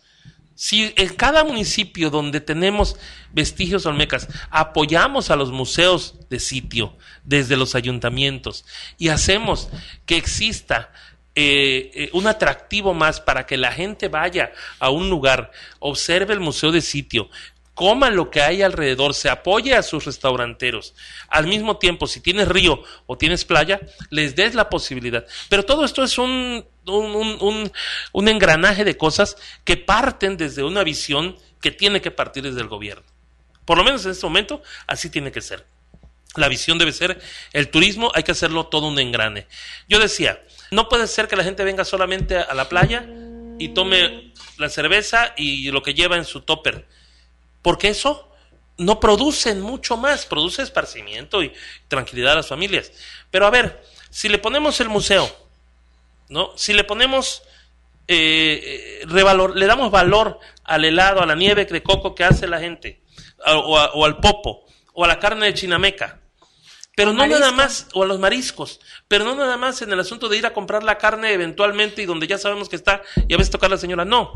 Si en cada municipio donde tenemos vestigios olmecas apoyamos a los museos de sitio desde los ayuntamientos y hacemos que exista eh, un atractivo más para que la gente vaya a un lugar, observe el museo de sitio, coma lo que hay alrededor, se apoye a sus restauranteros. Al mismo tiempo, si tienes río o tienes playa, les des la posibilidad. Pero todo esto es un, un, un, engranaje de cosas que parten desde una visión que tiene que partir desde el gobierno. Por lo menos en este momento, así tiene que ser. La visión debe ser el turismo, hay que hacerlo todo un engrane. Yo decía, no puede ser que la gente venga solamente a la playa y tome la cerveza y lo que lleva en su topper porque eso no producen mucho más, produce esparcimiento y tranquilidad a las familias. Pero a ver, si le ponemos el museo, ¿no? Si le ponemos, eh, eh, revalor, le damos valor al helado, a la nieve de coco que hace la gente, o, al popo, o a la carne de chinameca. Pero no nada más, o a los mariscos, pero no nada más en el asunto de ir a comprar la carne eventualmente y donde ya sabemos que está y a veces tocar la señora, no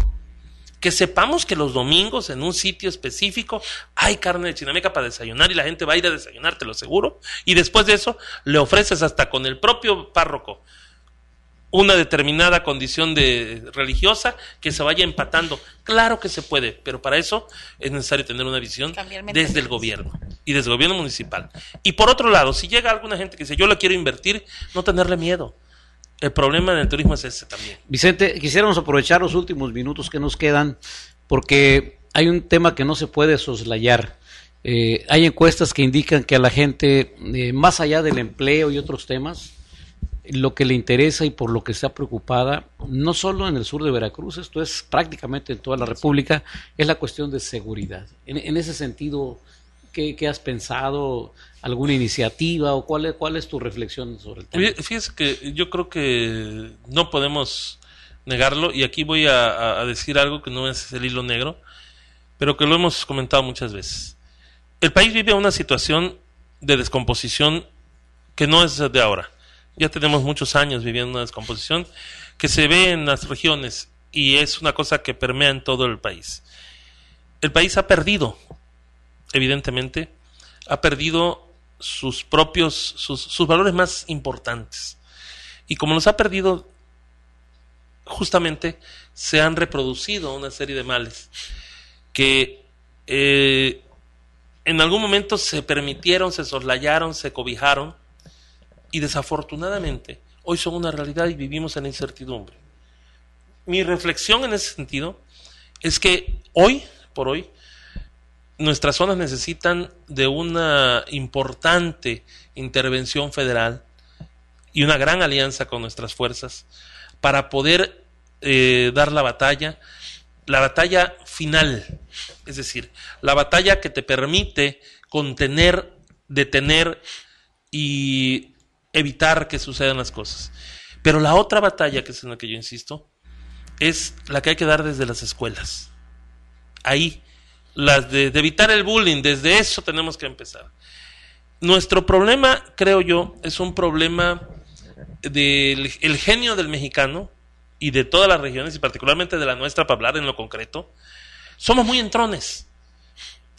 que sepamos que los domingos en un sitio específico hay carne de chinameca para desayunar y la gente va a ir a desayunar, te lo aseguro. Y después de eso le ofreces hasta con el propio párroco una determinada condición de religiosa que se vaya empatando. Claro que se puede, pero para eso es necesario tener una visión desde el gobierno y desde el gobierno municipal. Y por otro lado, si llega alguna gente que dice yo lo quiero invertir, no tenerle miedo el problema del turismo es ese también. Vicente, quisiéramos aprovechar los últimos minutos que nos quedan porque hay un tema que no se puede soslayar. Eh, hay encuestas que indican que a la gente, eh, más allá del empleo y otros temas, lo que le interesa y por lo que está preocupada, no solo en el sur de Veracruz, esto es prácticamente en toda la República, es la cuestión de seguridad. En, ese sentido, ¿qué, has pensado? alguna iniciativa o cuál es, cuál es tu reflexión sobre el tema? Fíjese que yo creo que no podemos negarlo y aquí voy a, a, decir algo que no es el hilo negro, pero que lo hemos comentado muchas veces. El país vive una situación de descomposición que no es de ahora. Ya tenemos muchos años viviendo una descomposición que se ve en las regiones y es una cosa que permea en todo el país. El país ha perdido, evidentemente, ha perdido sus propios, sus, valores más importantes. Y como los ha perdido, justamente se han reproducido una serie de males que eh, en algún momento se permitieron, se soslayaron, se cobijaron y desafortunadamente hoy son una realidad y vivimos en la incertidumbre. Mi reflexión en ese sentido es que hoy, por hoy, nuestras zonas necesitan de una importante intervención federal y una gran alianza con nuestras fuerzas para poder eh, dar la batalla, la batalla final, es decir, la batalla que te permite contener, detener y evitar que sucedan las cosas. Pero la otra batalla, que es en la que yo insisto, es la que hay que dar desde las escuelas. Ahí, las de, evitar el bullying, desde eso tenemos que empezar. Nuestro problema, creo yo, es un problema del genio del mexicano y de todas las regiones, y particularmente de la nuestra, para hablar en lo concreto. Somos muy entrones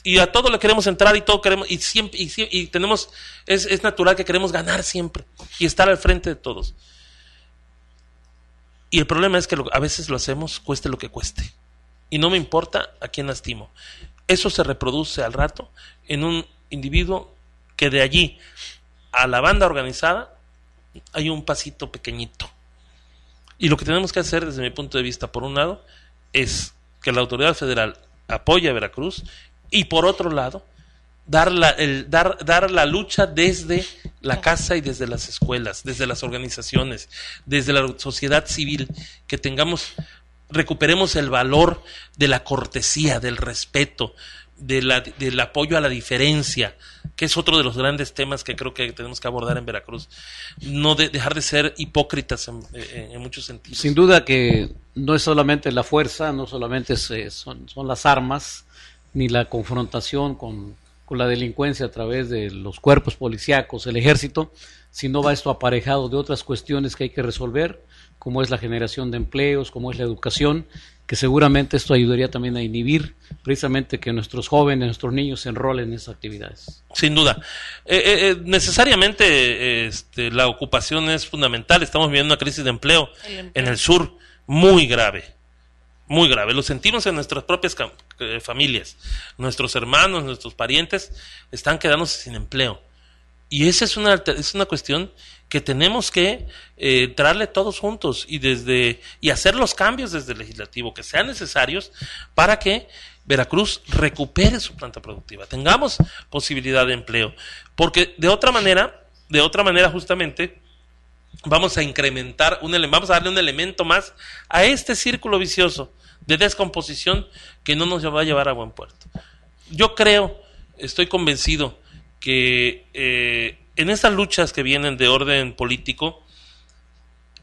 y a todo le queremos entrar y todo queremos y siempre y, tenemos es, natural que queremos ganar siempre y estar al frente de todos y el problema es que a veces lo hacemos cueste lo que cueste y no me importa a quién lastimo eso se reproduce al rato en un individuo que de allí a la banda organizada hay un pasito pequeñito. Y lo que tenemos que hacer desde mi punto de vista, por un lado, es que la autoridad federal apoye a Veracruz y por otro lado, dar la, el, dar, dar la lucha desde la casa y desde las escuelas, desde las organizaciones, desde la sociedad civil, que tengamos recuperemos el valor de la cortesía, del respeto, de la, del apoyo a la diferencia, que es otro de los grandes temas que creo que tenemos que abordar en Veracruz. No dejar de ser hipócritas en, muchos sentidos. Sin duda que no es solamente la fuerza, no solamente eh, son, las armas, ni la confrontación con, con, la delincuencia a través de los cuerpos policíacos, el ejército, sino va esto aparejado de otras cuestiones que hay que resolver como es la generación de empleos, cómo es la educación, que seguramente esto ayudaría también a inhibir precisamente que nuestros jóvenes, nuestros niños se enrolen en esas actividades. Sin duda. Eh, eh, eh, necesariamente este, la ocupación es fundamental. Estamos viviendo una crisis de empleo, en el sur muy grave, muy grave. Lo sentimos en nuestras propias familias. Nuestros hermanos, nuestros parientes están quedándose sin empleo. Y esa es una, es una cuestión que tenemos que eh, entrarle todos juntos y desde y hacer los cambios desde el legislativo que sean necesarios para que Veracruz recupere su planta productiva, tengamos posibilidad de empleo, porque de otra manera, de otra manera justamente vamos a incrementar un vamos a darle un elemento más a este círculo vicioso de descomposición que no nos va a llevar a buen puerto. Yo creo, estoy convencido que eh, en esas luchas que vienen de orden político,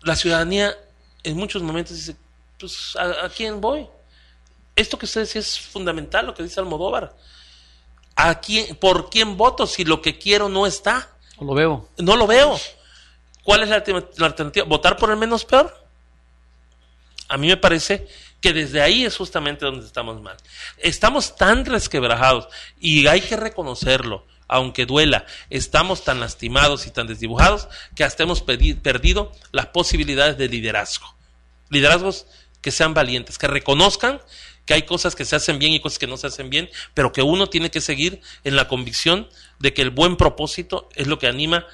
la ciudadanía en muchos momentos dice, pues, ¿a, quién voy? Esto que usted decía es fundamental, lo que dice Almodóvar. ¿A quién, ¿Por quién voto si lo que quiero no está? No lo veo. No lo veo. ¿Cuál es la, la alternativa? ¿Votar por el menos peor? A mí me parece que desde ahí es justamente donde estamos mal. Estamos tan resquebrajados y hay que reconocerlo aunque duela. Estamos tan lastimados y tan desdibujados que hasta hemos perdido las posibilidades de liderazgo. Liderazgos que sean valientes, que reconozcan que hay cosas que se hacen bien y cosas que no se hacen bien, pero que uno tiene que seguir en la convicción de que el buen propósito es lo que anima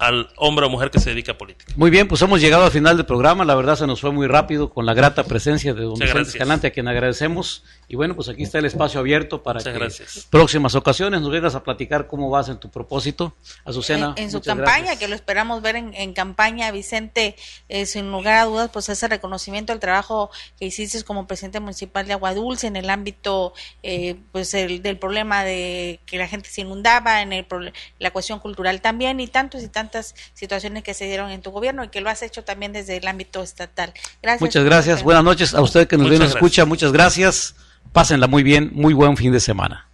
al hombre o mujer que se dedica a política. Muy bien, pues hemos llegado al final del programa. La verdad se nos fue muy rápido con la grata presencia de don Vicente Escalante, a quien agradecemos. Y bueno, pues aquí está el espacio abierto para que próximas ocasiones nos vengas a platicar cómo vas en tu propósito, Azucena. En, en su campaña, que lo esperamos ver en, en campaña, Vicente, eh, sin lugar a dudas, pues ese reconocimiento al trabajo que hiciste como presidente municipal de Aguadulce en el ámbito eh, pues el, del problema de que la gente se inundaba, en el, la cuestión cultural también y tantos y tantos situaciones que se dieron en tu gobierno y que lo has hecho también desde el ámbito estatal. Gracias. Muchas gracias. Buenas noches a usted que nos, nos escucha. Muchas gracias. Pásenla muy bien. Muy buen fin de semana.